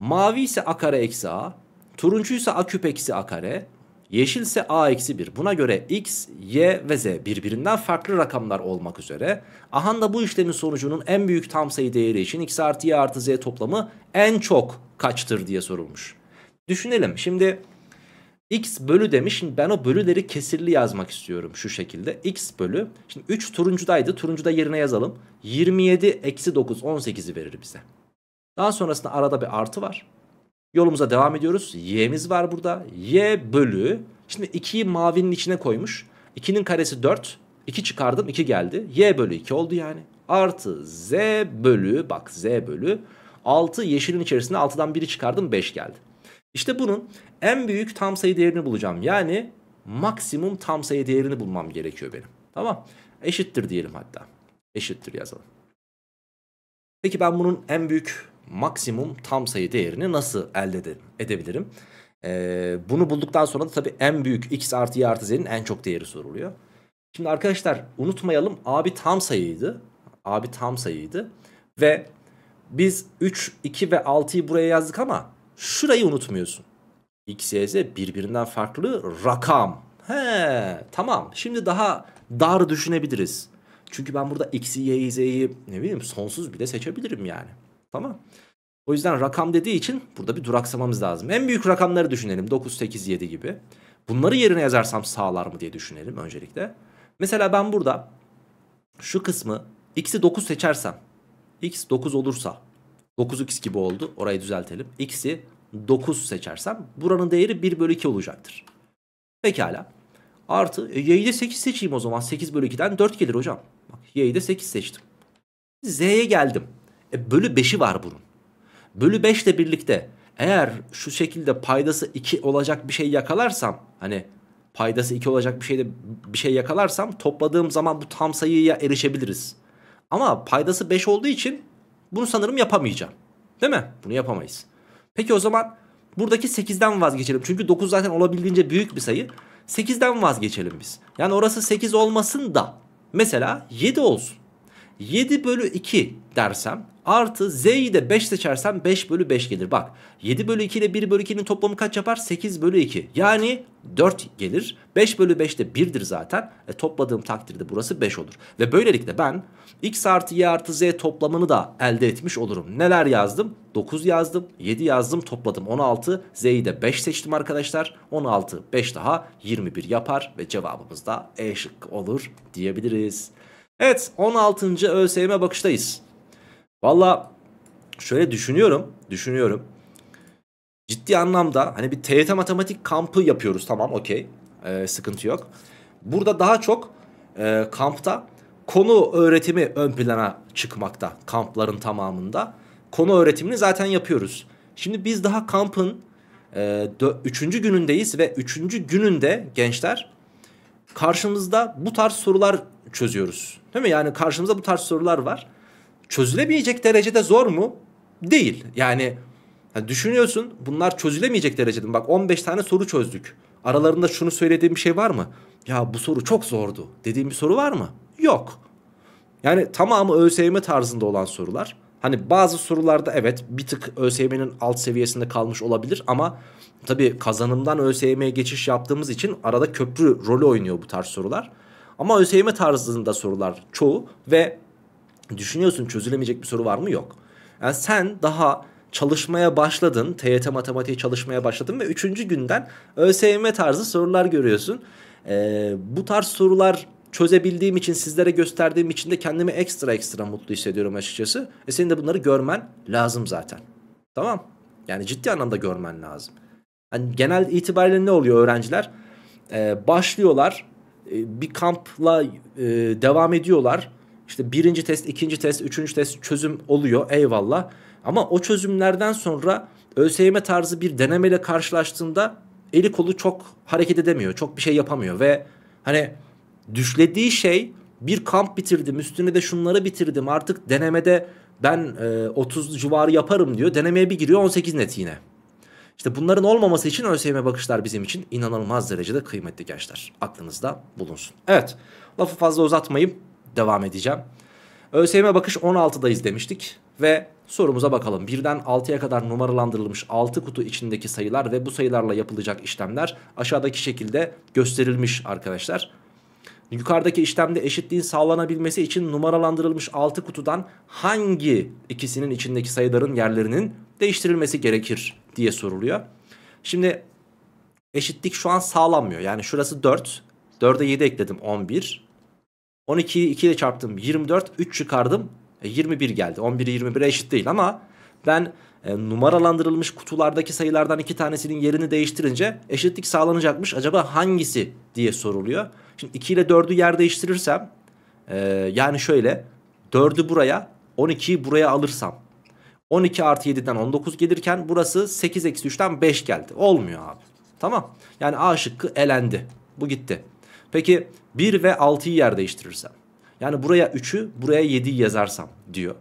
Mavi ise A kare eksi A. Turuncu ise A küp eksi A kare. Yeşil ise A eksi 1. Buna göre X, Y ve Z birbirinden farklı rakamlar olmak üzere. Ahan da bu işlemin sonucunun en büyük tam sayı değeri için X artı Y artı Z toplamı en çok kaçtır diye sorulmuş. Düşünelim. Şimdi x bölü demiş. Şimdi ben o bölüleri kesirli yazmak istiyorum şu şekilde. x bölü. Şimdi 3 turuncudaydı. Turuncuda yerine yazalım. 27 eksi 9 18'i verir bize. Daha sonrasında arada bir artı var. Yolumuza devam ediyoruz. Y'miz var burada. Y bölü. Şimdi 2'yi mavinin içine koymuş. 2'nin karesi 4. 2 çıkardım 2 geldi. Y bölü 2 oldu yani. Artı Z bölü. Bak Z bölü. 6 yeşilin içerisinde 6'dan 1'i çıkardım 5 geldi. İşte bunun en büyük tam sayı değerini bulacağım. Yani maksimum tam sayı değerini bulmam gerekiyor benim. Tamam. Eşittir diyelim hatta. Eşittir yazalım. Peki ben bunun en büyük maksimum tam sayı değerini nasıl elde edebilirim? Ee, bunu bulduktan sonra da tabii en büyük x artı y artı z'nin en çok değeri soruluyor. Şimdi arkadaşlar unutmayalım a bir tam sayıydı. A bir tam sayıydı. Ve biz 3, 2 ve 6'yı buraya yazdık ama şurayı unutmuyorsun. X, Y, Z birbirinden farklı rakam. He tamam şimdi daha dar düşünebiliriz. Çünkü ben burada X'i, Y'yi, Z'yi ne bileyim sonsuz bile seçebilirim yani. Tamam. O yüzden rakam dediği için burada bir duraksamamız lazım. En büyük rakamları düşünelim. 9, 8, 7 gibi. Bunları yerine yazarsam sağlar mı diye düşünelim öncelikle. Mesela ben burada şu kısmı x'i 9 seçersem, x 9 olursa 9x gibi oldu. Orayı düzeltelim. X'i 9 seçersem buranın değeri 1 bölü 2 olacaktır. Pekala. Artı e, y'yi de 8 seçeyim o zaman. 8 bölü 2'den 4 gelir hocam. Bak y'yi de 8 seçtim. Z'ye geldim. E, bölü 5'i var bunun. Bölü 5 ile birlikte eğer şu şekilde paydası 2 olacak bir şey yakalarsam hani paydası 2 olacak bir şeyde bir şey yakalarsam topladığım zaman bu tam sayıya erişebiliriz. Ama paydası 5 olduğu için bunu sanırım yapamayacağım. Değil mi? Bunu yapamayız. Peki o zaman buradaki 8'den vazgeçelim. Çünkü 9 zaten olabildiğince büyük bir sayı. 8'den vazgeçelim biz. Yani orası 8 olmasın da mesela 7 olsun. 7 bölü 2 dersem Artı z'yi de 5 seçersem 5 bölü 5 gelir. Bak 7 bölü 2 ile 1 bölü 2'nin toplamı kaç yapar? 8 bölü 2. Yani 4 gelir. 5 bölü 5 de 1'dir zaten. E, topladığım takdirde burası 5 olur. Ve böylelikle ben x artı y artı z toplamını da elde etmiş olurum. Neler yazdım? 9 yazdım, 7 yazdım, topladım 16. Z'yi de 5 seçtim arkadaşlar. 16, 5 daha 21 yapar ve cevabımız da E şıkkı olur diyebiliriz. Evet 16. ÖSYM bakıştayız. Valla şöyle düşünüyorum. Düşünüyorum. Ciddi anlamda hani bir TYT matematik kampı yapıyoruz tamam okey. Ee, sıkıntı yok. Burada daha çok e, kampta konu öğretimi ön plana çıkmakta kampların tamamında. Konu öğretimini zaten yapıyoruz. Şimdi biz daha kampın e, üçüncü günündeyiz ve üçüncü gününde gençler karşımızda bu tarz sorular çözüyoruz. Değil mi? Yani karşımızda bu tarz sorular var çözülemeyecek derecede zor mu? Değil. Yani düşünüyorsun bunlar çözülemeyecek derecede. Bak 15 tane soru çözdük. Aralarında şunu söylediğim bir şey var mı? Ya bu soru çok zordu dediğim bir soru var mı? Yok. Yani tamamı ÖSYM tarzında olan sorular. Hani bazı sorularda evet bir tık ÖSYM'nin alt seviyesinde kalmış olabilir ama tabii kazanımdan ÖSYM'ye geçiş yaptığımız için arada köprü rolü oynuyor bu tarz sorular. Ama ÖSYM tarzında sorular çoğu ve Düşünüyorsun çözülemeyecek bir soru var mı? Yok. Yani sen daha çalışmaya başladın. TYT matematiği çalışmaya başladın ve 3. günden ÖSYM tarzı sorular görüyorsun. Ee, bu tarz sorular çözebildiğim için sizlere gösterdiğim için de kendimi ekstra ekstra mutlu hissediyorum açıkçası. E senin de bunları görmen lazım zaten. Tamam. Yani ciddi anlamda görmen lazım. Yani genel itibariyle ne oluyor öğrenciler? Ee, başlıyorlar e, bir kampla e, devam ediyorlar işte birinci test, ikinci test, üçüncü test çözüm oluyor eyvallah. Ama o çözümlerden sonra ÖSYM tarzı bir denemeyle karşılaştığında eli kolu çok hareket edemiyor. Çok bir şey yapamıyor ve hani düşlediği şey bir kamp bitirdim üstüne de şunları bitirdim artık denemede ben e, 30 civarı yaparım diyor. Denemeye bir giriyor 18 net yine. İşte bunların olmaması için ÖSYM bakışlar bizim için inanılmaz derecede kıymetli gençler. Aklınızda bulunsun. Evet lafı fazla uzatmayayım devam edeceğim. ÖSYM bakış 16'dayız demiştik ve sorumuza bakalım. 1'den 6'ya kadar numaralandırılmış 6 kutu içindeki sayılar ve bu sayılarla yapılacak işlemler aşağıdaki şekilde gösterilmiş arkadaşlar. Yukarıdaki işlemde eşitliğin sağlanabilmesi için numaralandırılmış 6 kutudan hangi ikisinin içindeki sayıların yerlerinin değiştirilmesi gerekir diye soruluyor. Şimdi eşitlik şu an sağlanmıyor. Yani şurası 4. 4'e 7 ekledim 11. 12'yi 2 ile çarptım 24 3 çıkardım e, 21 geldi 11'i 21'e eşit değil ama ben e, numaralandırılmış kutulardaki sayılardan iki tanesinin yerini değiştirince eşitlik sağlanacakmış acaba hangisi diye soruluyor. Şimdi 2 ile 4'ü yer değiştirirsem e, yani şöyle 4'ü buraya 12'yi buraya alırsam 12 artı 7'den 19 gelirken burası 8 eksi 3'ten 5 geldi. Olmuyor abi. Tamam. Yani A şıkkı elendi. Bu gitti. Peki 1 ve 6'yı yer değiştirirsem. Yani buraya 3'ü buraya 7'yi yazarsam diyor.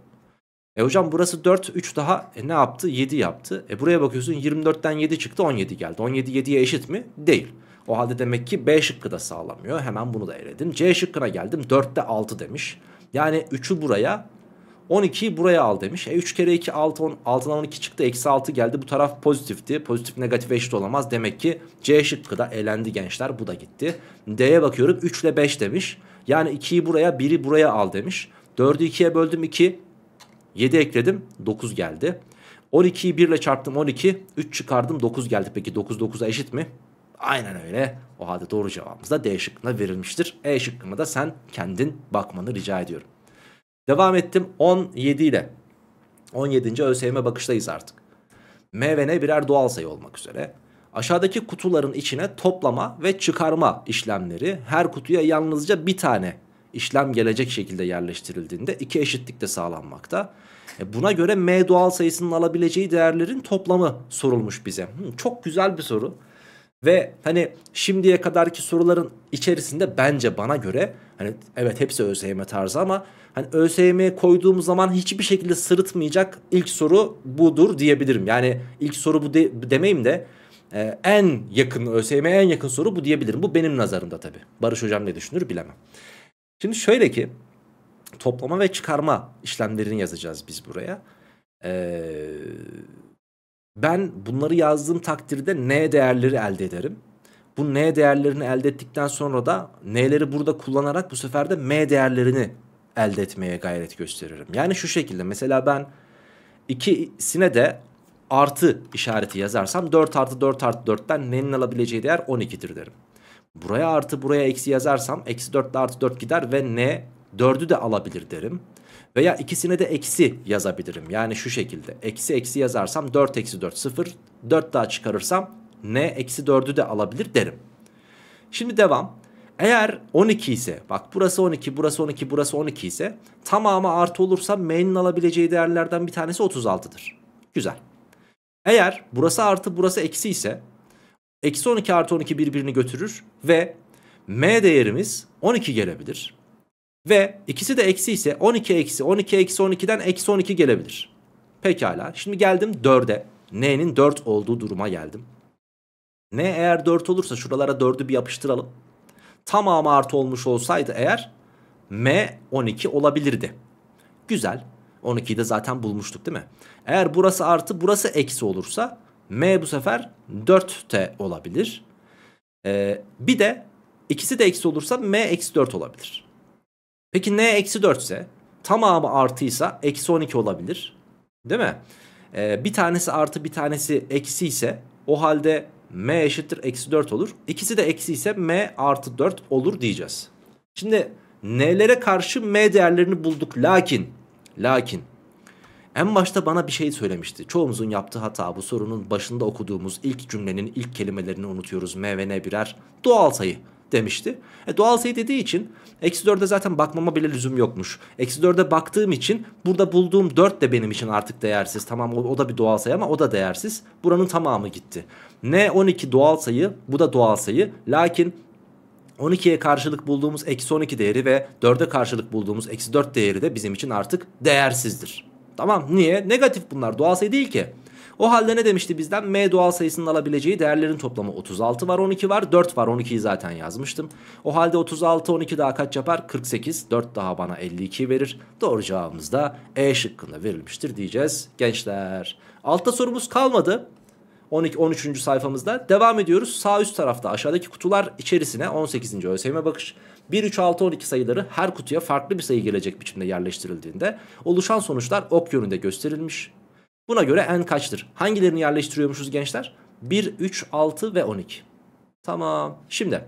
E hocam burası 4 3 daha e ne yaptı 7 yaptı. E buraya bakıyorsun 24'ten 7 çıktı 17 geldi. 17 7'ye eşit mi? Değil. O halde demek ki B şıkkı da sağlamıyor. Hemen bunu da eledim. C şıkkına geldim. 4'te 6 demiş. Yani 3'ü buraya 12'yi buraya al demiş. E 3 kere 2 6 10, 6'dan 12 çıktı. Eksi 6 geldi. Bu taraf pozitifti. Pozitif negatif eşit olamaz. Demek ki C şıkkı da elendi gençler. Bu da gitti. D'ye bakıyorum 3 ile 5 demiş. Yani 2'yi buraya 1'i buraya al demiş. 4'ü 2'ye böldüm 2. 7 ekledim 9 geldi. 12'yi 1 ile çarptım 12. 3 çıkardım 9 geldi. Peki 9 9'a eşit mi? Aynen öyle. O halde doğru cevabımız da D şıkkına verilmiştir. E şıkkına da sen kendin bakmanı rica ediyorum. Devam ettim 17 ile. 17. ÖSYM bakıştayız artık. M ve N birer doğal sayı olmak üzere. Aşağıdaki kutuların içine toplama ve çıkarma işlemleri her kutuya yalnızca bir tane işlem gelecek şekilde yerleştirildiğinde iki eşitlik de sağlanmakta. E buna göre M doğal sayısının alabileceği değerlerin toplamı sorulmuş bize. çok güzel bir soru. Ve hani şimdiye kadarki soruların içerisinde bence bana göre hani evet hepsi ÖSYM tarzı ama Hani ÖSYM'ye koyduğum zaman hiçbir şekilde sırıtmayacak ilk soru budur diyebilirim. Yani ilk soru bu de, demeyim de e, en yakın ÖSYM'ye en yakın soru bu diyebilirim. Bu benim nazarımda tabii. Barış hocam ne düşünür bilemem. Şimdi şöyle ki toplama ve çıkarma işlemlerini yazacağız biz buraya. Ee, ben bunları yazdığım takdirde n değerleri elde ederim. Bu n değerlerini elde ettikten sonra da n'leri burada kullanarak bu sefer de m değerlerini elde etmeye gayret gösteririm. Yani şu şekilde mesela ben ikisine de artı işareti yazarsam 4 artı 4 artı 4'ten n'nin alabileceği değer 12'dir derim. Buraya artı buraya eksi yazarsam eksi 4 artı 4 gider ve n 4'ü de alabilir derim. Veya ikisine de eksi yazabilirim. Yani şu şekilde eksi eksi yazarsam 4 eksi 4 0 4 daha çıkarırsam n eksi 4'ü de alabilir derim. Şimdi devam. Eğer 12 ise bak burası 12 burası 12 burası 12 ise tamamı artı olursa m'nin alabileceği değerlerden bir tanesi 36'dır. Güzel. Eğer burası artı burası eksi ise eksi 12 artı 12 birbirini götürür ve m değerimiz 12 gelebilir. Ve ikisi de eksi ise 12 eksi 12 eksi 12'den eksi 12 gelebilir. Pekala şimdi geldim 4'e. n'nin 4 olduğu duruma geldim. n eğer 4 olursa şuralara 4'ü bir yapıştıralım tamamı artı olmuş olsaydı eğer M 12 olabilirdi. Güzel. 12'yi de zaten bulmuştuk değil mi? Eğer burası artı burası eksi olursa M bu sefer 4T olabilir. Ee, bir de ikisi de eksi olursa M eksi 4 olabilir. Peki N eksi 4 ise tamamı artıysa eksi 12 olabilir. Değil mi? Ee, bir tanesi artı bir tanesi eksi ise o halde m eşittir eksi 4 olur. İkisi de eksi ise m artı 4 olur diyeceğiz. Şimdi n'lere karşı m değerlerini bulduk. Lakin, lakin en başta bana bir şey söylemişti. Çoğumuzun yaptığı hata bu sorunun başında okuduğumuz ilk cümlenin ilk kelimelerini unutuyoruz. M ve n birer doğal sayı demişti. E, doğal sayı dediği için eksi 4'e zaten bakmama bile lüzum yokmuş. Eksi 4'e baktığım için burada bulduğum 4 de benim için artık değersiz. Tamam o, o da bir doğal sayı ama o da değersiz. Buranın tamamı gitti. N 12 doğal sayı bu da doğal sayı. Lakin 12'ye karşılık bulduğumuz eksi 12 değeri ve 4'e karşılık bulduğumuz eksi 4 değeri de bizim için artık değersizdir. Tamam niye? Negatif bunlar doğal sayı değil ki. O halde ne demişti bizden? M doğal sayısının alabileceği değerlerin toplamı 36 var 12 var 4 var 12'yi zaten yazmıştım. O halde 36 12 daha kaç yapar? 48 4 daha bana 52 verir. Doğru cevabımız da E şıkkında verilmiştir diyeceğiz gençler. Altta sorumuz kalmadı. 12 13. sayfamızda devam ediyoruz. Sağ üst tarafta aşağıdaki kutular içerisine 18. ÖSYM bakış 1 3 6 12 sayıları her kutuya farklı bir sayı gelecek biçimde yerleştirildiğinde oluşan sonuçlar ok yönünde gösterilmiş. Buna göre n kaçtır? Hangilerini yerleştiriyormuşuz gençler? 1, 3, 6 ve 12. Tamam. Şimdi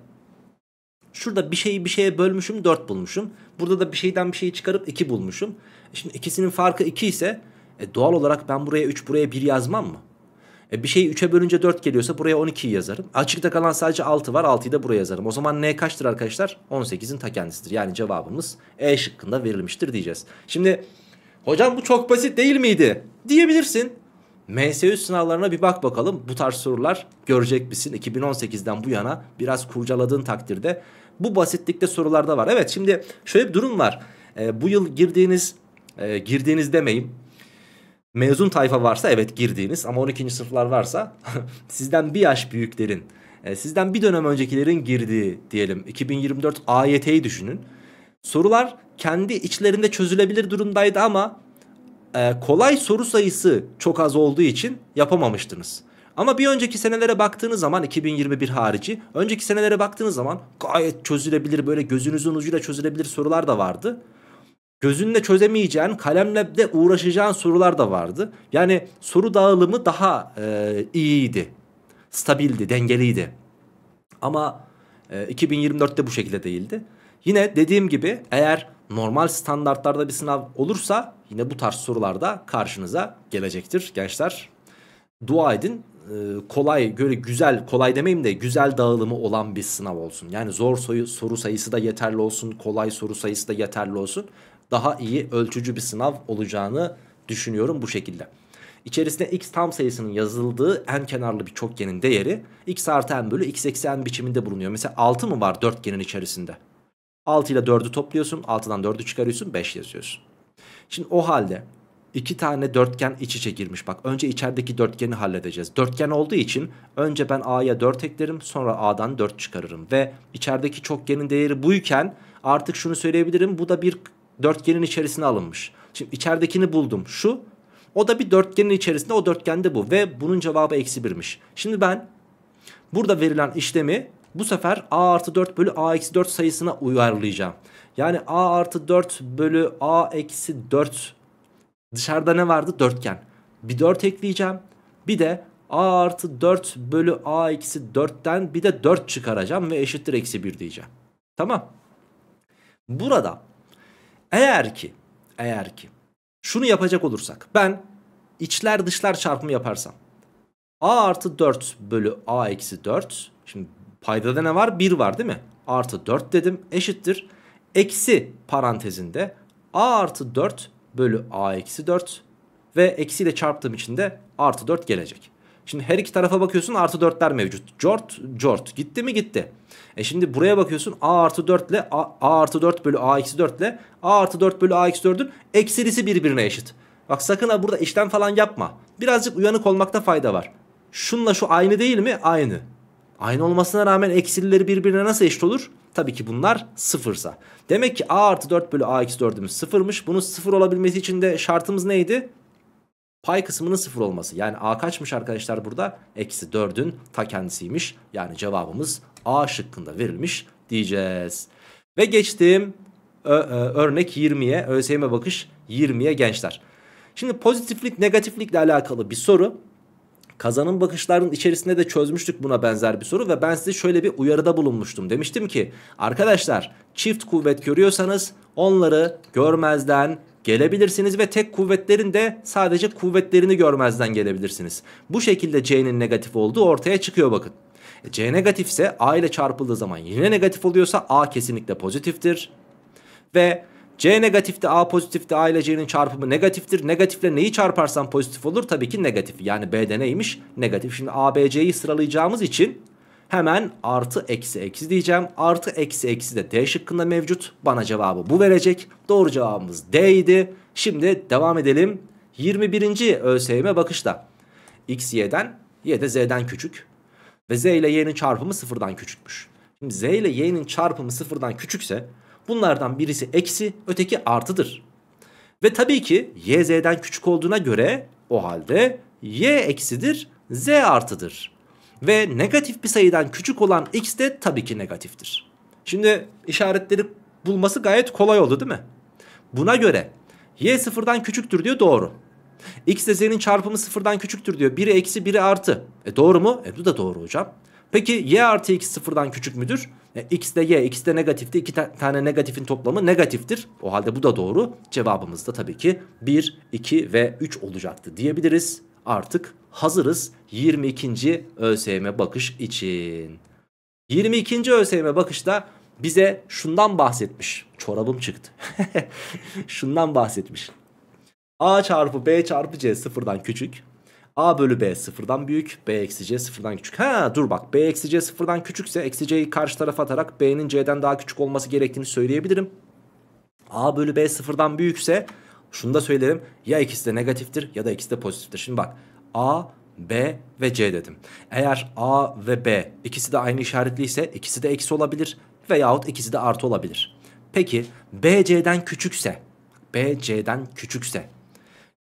şurada bir şeyi bir şeye bölmüşüm 4 bulmuşum. Burada da bir şeyden bir şeyi çıkarıp 2 bulmuşum. E şimdi ikisinin farkı 2 ise e, doğal olarak ben buraya 3 buraya 1 yazmam mı? E, bir şeyi 3'e bölünce 4 geliyorsa buraya 12'yi yazarım. Açıkta kalan sadece 6 var 6'yı da buraya yazarım. O zaman n kaçtır arkadaşlar? 18'in ta kendisidir. Yani cevabımız E şıkkında verilmiştir diyeceğiz. Şimdi Hocam bu çok basit değil miydi? Diyebilirsin. MSÜ sınavlarına bir bak bakalım bu tarz sorular görecek misin? 2018'den bu yana biraz kurcaladığın takdirde bu basitlikte sorularda var. Evet şimdi şöyle bir durum var. E, bu yıl girdiğiniz, e, girdiğiniz demeyin. mezun tayfa varsa evet girdiğiniz ama 12. sınıflar varsa sizden bir yaş büyüklerin e, sizden bir dönem öncekilerin girdiği diyelim 2024 AYT'yi düşünün. Sorular kendi içlerinde çözülebilir durumdaydı ama e, kolay soru sayısı çok az olduğu için yapamamıştınız. Ama bir önceki senelere baktığınız zaman 2021 harici önceki senelere baktığınız zaman gayet çözülebilir böyle gözünüzün ucuyla çözülebilir sorular da vardı. Gözünle çözemeyeceğin kalemle de uğraşacağın sorular da vardı. Yani soru dağılımı daha e, iyiydi. Stabildi, dengeliydi. Ama e, 2024'te bu şekilde değildi. Yine dediğim gibi eğer normal standartlarda bir sınav olursa yine bu tarz sorularda karşınıza gelecektir gençler. Dua edin e, kolay göre güzel kolay demeyeyim de güzel dağılımı olan bir sınav olsun. Yani zor soru, soru sayısı da yeterli olsun kolay soru sayısı da yeterli olsun. Daha iyi ölçücü bir sınav olacağını düşünüyorum bu şekilde. İçerisine x tam sayısının yazıldığı en kenarlı bir çokgenin değeri x artı n bölü x eksi n biçiminde bulunuyor. Mesela 6 mı var dörtgenin içerisinde? 6 ile 4'ü topluyorsun. 6'dan 4'ü çıkarıyorsun. 5 yazıyorsun. Şimdi o halde iki tane dörtgen iç içe girmiş. Bak önce içerideki dörtgeni halledeceğiz. Dörtgen olduğu için önce ben A'ya 4 eklerim. Sonra A'dan 4 çıkarırım. Ve içerideki çokgenin değeri buyken artık şunu söyleyebilirim. Bu da bir dörtgenin içerisine alınmış. Şimdi içeridekini buldum. Şu o da bir dörtgenin içerisinde o dörtgende bu. Ve bunun cevabı eksi birmiş. Şimdi ben burada verilen işlemi bu sefer a artı 4 bölü a eksi 4 sayısına uyarlayacağım. Yani a artı 4 bölü a eksi 4 dışarıda ne vardı? Dörtgen. Bir 4 ekleyeceğim. Bir de a artı 4 bölü a eksi 4'ten bir de 4 çıkaracağım ve eşittir eksi 1 diyeceğim. Tamam. Burada eğer ki eğer ki şunu yapacak olursak ben içler dışlar çarpımı yaparsam a artı 4 bölü a eksi 4 şimdi Paydada ne var? 1 var değil mi? Artı 4 dedim eşittir. Eksi parantezinde a artı 4 bölü a eksi 4 ve eksiyle çarptığım için de artı 4 gelecek. Şimdi her iki tarafa bakıyorsun artı 4'ler mevcut. Cort, cort. Gitti mi gitti. E şimdi buraya bakıyorsun a artı 4 ile a, a artı 4 bölü a eksi 4 ile a artı 4 bölü a eksi 4'ün eksilisi birbirine eşit. Bak sakın ha burada işlem falan yapma. Birazcık uyanık olmakta fayda var. Şunla şu aynı değil mi? Aynı. Aynı olmasına rağmen eksilileri birbirine nasıl eşit olur? Tabii ki bunlar sıfırsa. Demek ki a artı 4 bölü a eksi 4'ümüz sıfırmış. Bunun sıfır olabilmesi için de şartımız neydi? Pay kısmının sıfır olması. Yani a kaçmış arkadaşlar burada? Eksi 4'ün ta kendisiymiş. Yani cevabımız a şıkkında verilmiş diyeceğiz. Ve geçtim örnek 20'ye. ÖSYM bakış 20'ye gençler. Şimdi pozitiflik negatiflikle alakalı bir soru. Kazanın bakışlarının içerisinde de çözmüştük buna benzer bir soru ve ben size şöyle bir uyarıda bulunmuştum. Demiştim ki arkadaşlar çift kuvvet görüyorsanız onları görmezden gelebilirsiniz ve tek kuvvetlerin de sadece kuvvetlerini görmezden gelebilirsiniz. Bu şekilde C'nin negatif olduğu ortaya çıkıyor bakın. E, C negatifse A ile çarpıldığı zaman yine negatif oluyorsa A kesinlikle pozitiftir. Ve C negatifte A pozitifte A ile C'nin çarpımı negatiftir. Negatifle neyi çarparsan pozitif olur tabii ki negatif. Yani B'de neymiş? Negatif. Şimdi A, B, C'yi sıralayacağımız için hemen artı eksi eksi diyeceğim. Artı eksi eksi de D şıkkında mevcut. Bana cevabı bu verecek. Doğru cevabımız D idi. Şimdi devam edelim. 21. ÖSYM bakışta. X, Y'den, Y de Z'den küçük. Ve Z ile Y'nin çarpımı sıfırdan küçükmüş. Şimdi Z ile Y'nin çarpımı sıfırdan küçükse Bunlardan birisi eksi öteki artıdır. Ve tabii ki y z'den küçük olduğuna göre o halde y eksidir z artıdır. Ve negatif bir sayıdan küçük olan x de tabii ki negatiftir. Şimdi işaretleri bulması gayet kolay oldu değil mi? Buna göre y sıfırdan küçüktür diyor doğru. X ile z'nin çarpımı sıfırdan küçüktür diyor. Biri eksi biri artı. E doğru mu? E bu da doğru hocam. Peki y artı x sıfırdan küçük müdür? E, x de y, x de negatifti. İki ta tane negatifin toplamı negatiftir. O halde bu da doğru. Cevabımız da tabii ki 1, 2 ve 3 olacaktı diyebiliriz. Artık hazırız 22. ÖSYM bakış için. 22. ÖSYM bakışta bize şundan bahsetmiş. Çorabım çıktı. şundan bahsetmiş. A çarpı B çarpı C sıfırdan küçük. A bölü B sıfırdan büyük. B eksi C sıfırdan küçük. Ha dur bak B eksi C sıfırdan küçükse eksi C'yi karşı tarafa atarak B'nin C'den daha küçük olması gerektiğini söyleyebilirim. A bölü B sıfırdan büyükse şunu da söylerim. Ya ikisi de negatiftir ya da ikisi de pozitiftir. Şimdi bak A B ve C dedim. Eğer A ve B ikisi de aynı işaretliyse ikisi de eksi olabilir veyahut ikisi de artı olabilir. Peki B C'den küçükse B C'den küçükse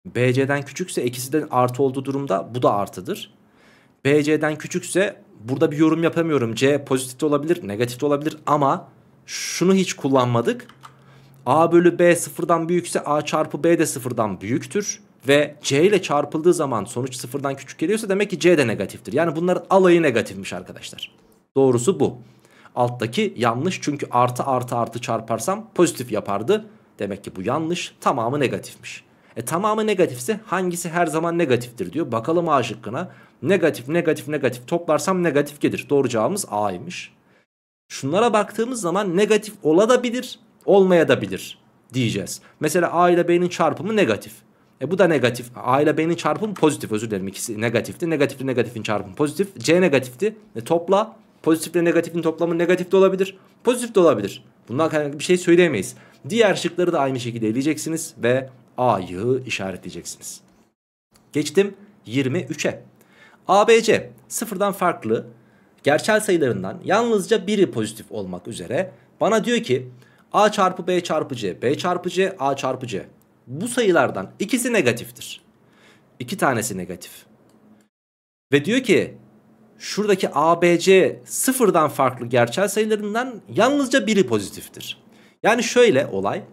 BC'den küçükse ikisi de artı olduğu durumda bu da artıdır. BC'den küçükse burada bir yorum yapamıyorum. C pozitif de olabilir, negatif de olabilir ama şunu hiç kullanmadık. A bölü B sıfırdan büyükse A çarpı B de sıfırdan büyüktür. Ve C ile çarpıldığı zaman sonuç sıfırdan küçük geliyorsa demek ki C de negatiftir. Yani bunların alayı negatifmiş arkadaşlar. Doğrusu bu. Alttaki yanlış çünkü artı artı artı çarparsam pozitif yapardı. Demek ki bu yanlış tamamı negatifmiş. E tamamı negatifse hangisi her zaman negatiftir diyor. Bakalım A şıkkına. Negatif, negatif, negatif toplarsam negatif gelir. Doğru cevabımız A'ymış. Şunlara baktığımız zaman negatif ola da bilir, olmaya da bilir diyeceğiz. Mesela A ile B'nin çarpımı negatif. E bu da negatif. A ile B'nin çarpımı pozitif özür dilerim. ikisi negatifti. Negatifli negatifin çarpımı pozitif. C negatifti. E topla. Pozitifle negatifin toplamı negatif de olabilir. Pozitif de olabilir. Bundan kaynaklı bir şey söyleyemeyiz. Diğer şıkları da aynı şekilde eleyeceksiniz ve A'yı işaretleyeceksiniz. Geçtim 23'e. ABC sıfırdan farklı gerçel sayılarından yalnızca biri pozitif olmak üzere bana diyor ki A çarpı B çarpı C, B çarpı C, A çarpı C. Bu sayılardan ikisi negatiftir. İki tanesi negatif. Ve diyor ki şuradaki ABC sıfırdan farklı gerçel sayılarından yalnızca biri pozitiftir. Yani şöyle olay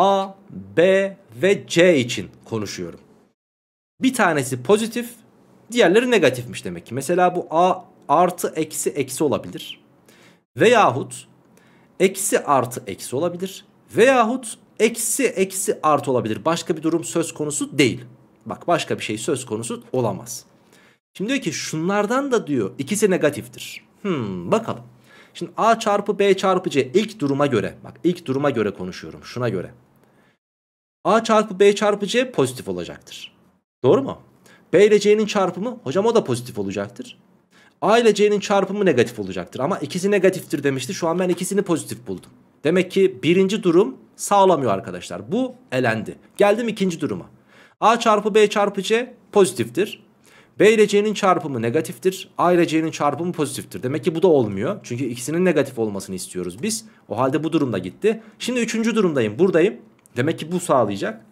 A, B ve C için konuşuyorum. Bir tanesi pozitif, diğerleri negatifmiş demek ki. Mesela bu A artı eksi eksi olabilir. Veyahut eksi artı eksi olabilir. Veyahut eksi eksi artı olabilir. Başka bir durum söz konusu değil. Bak başka bir şey söz konusu olamaz. Şimdi diyor ki şunlardan da diyor ikisi negatiftir. Hmm, bakalım. Şimdi A çarpı B çarpı C ilk duruma göre bak ilk duruma göre konuşuyorum şuna göre. A çarpı B çarpı C pozitif olacaktır. Doğru mu? B ile C'nin çarpımı hocam o da pozitif olacaktır. A ile C'nin çarpımı negatif olacaktır. Ama ikisi negatiftir demişti. Şu an ben ikisini pozitif buldum. Demek ki birinci durum sağlamıyor arkadaşlar. Bu elendi. Geldim ikinci duruma. A çarpı B çarpı C pozitiftir. B ile C'nin çarpımı negatiftir. A ile C'nin çarpımı pozitiftir. Demek ki bu da olmuyor. Çünkü ikisinin negatif olmasını istiyoruz biz. O halde bu durumda gitti. Şimdi üçüncü durumdayım. Buradayım. Demek ki bu sağlayacak.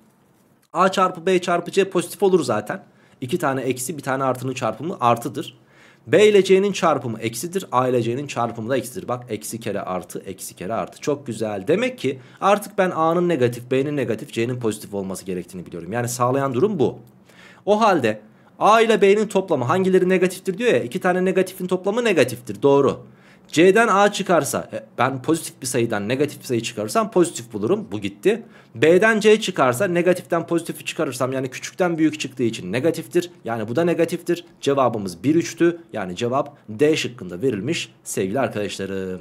A çarpı B çarpı C pozitif olur zaten. İki tane eksi bir tane artının çarpımı artıdır. B ile C'nin çarpımı eksidir. A ile C'nin çarpımı da eksidir. Bak eksi kere artı eksi kere artı. Çok güzel. Demek ki artık ben A'nın negatif, B'nin negatif, C'nin pozitif olması gerektiğini biliyorum. Yani sağlayan durum bu. O halde A ile B'nin toplamı hangileri negatiftir diyor ya. İki tane negatifin toplamı negatiftir. Doğru. C'den A çıkarsa e, ben pozitif bir sayıdan negatif bir sayı çıkarırsam pozitif bulurum. Bu gitti. B'den C çıkarsa negatiften pozitifi çıkarırsam yani küçükten büyük çıktığı için negatiftir. Yani bu da negatiftir. Cevabımız 1 3'tü. Yani cevap D şıkkında verilmiş sevgili arkadaşlarım.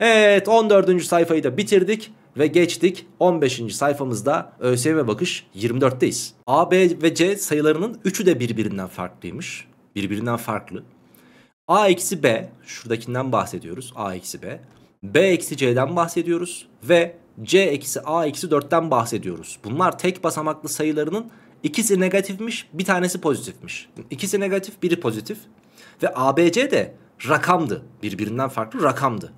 Evet 14. sayfayı da bitirdik ve geçtik 15. sayfamızda ÖSYM bakış 24'teyiz. A, B ve C sayılarının üçü de birbirinden farklıymış. Birbirinden farklı. A eksi B şuradakinden bahsediyoruz. A eksi B. B eksi C'den bahsediyoruz. Ve C eksi A eksi 4'ten bahsediyoruz. Bunlar tek basamaklı sayılarının ikisi negatifmiş bir tanesi pozitifmiş. İkisi negatif biri pozitif. Ve ABC de rakamdı. Birbirinden farklı rakamdı.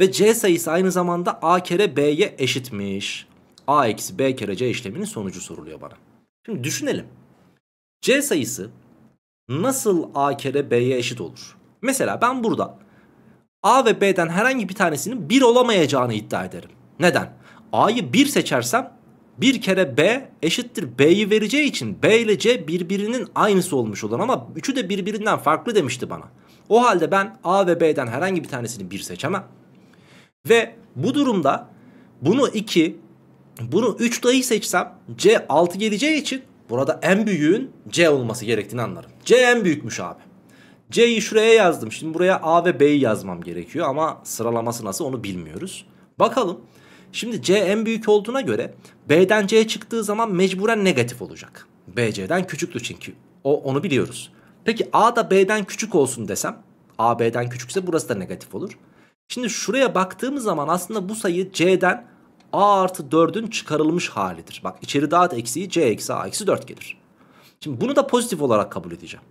Ve C sayısı aynı zamanda A kere B'ye eşitmiş. A eksi B kere C işleminin sonucu soruluyor bana. Şimdi düşünelim. C sayısı nasıl a kere b'ye eşit olur? Mesela ben burada a ve b'den herhangi bir tanesinin 1 olamayacağını iddia ederim. Neden? a'yı 1 seçersem 1 kere b eşittir b'yi vereceği için b ile c birbirinin aynısı olmuş olan ama üçü de birbirinden farklı demişti bana. O halde ben a ve b'den herhangi bir tanesini 1 seçemem. Ve bu durumda bunu 2, bunu 3 dahi seçsem C 6 geleceği için burada en büyüğün C olması gerektiğini anlarım. C en büyükmüş abi. C'yi şuraya yazdım. Şimdi buraya A ve B'yi yazmam gerekiyor ama sıralaması nasıl onu bilmiyoruz. Bakalım. Şimdi C en büyük olduğuna göre B'den C çıktığı zaman mecburen negatif olacak. B C'den küçüktü çünkü. O onu biliyoruz. Peki A da B'den küçük olsun desem A B'den küçükse burası da negatif olur. Şimdi şuraya baktığımız zaman aslında bu sayı C'den A artı 4'ün çıkarılmış halidir. Bak içeri dağıt eksiği C eksi A eksi 4 gelir. Şimdi bunu da pozitif olarak kabul edeceğim.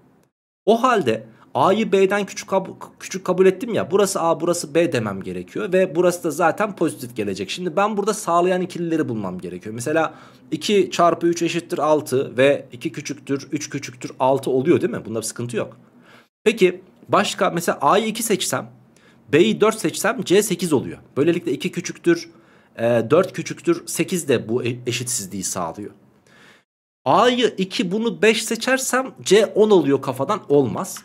O halde A'yı B'den küçük, kab küçük kabul ettim ya burası A burası B demem gerekiyor ve burası da zaten pozitif gelecek. Şimdi ben burada sağlayan ikilileri bulmam gerekiyor. Mesela 2 çarpı 3 eşittir 6 ve 2 küçüktür 3 küçüktür 6 oluyor değil mi? Bunda bir sıkıntı yok. Peki başka mesela A'yı 2 seçsem B'yi 4 seçsem C 8 oluyor. Böylelikle 2 küçüktür 4 e, küçüktür 8 de bu e-, eşitsizliği sağlıyor. A'yı 2 bunu 5 seçersem C 10 alıyor kafadan olmaz.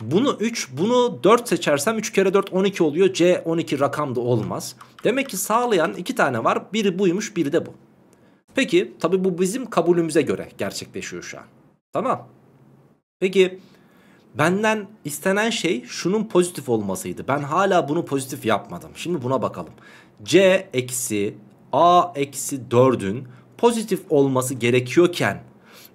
Bunu 3 bunu 4 seçersem 3 kere 4 12 oluyor. C 12 rakam da olmaz. Demek ki sağlayan 2 tane var. Biri buymuş biri de bu. Peki tabi bu bizim kabulümüze göre gerçekleşiyor şu an. Tamam. Peki benden istenen şey şunun pozitif olmasıydı. Ben hala bunu pozitif yapmadım. Şimdi buna bakalım. C eksi A eksi 4'ün pozitif olması gerekiyorken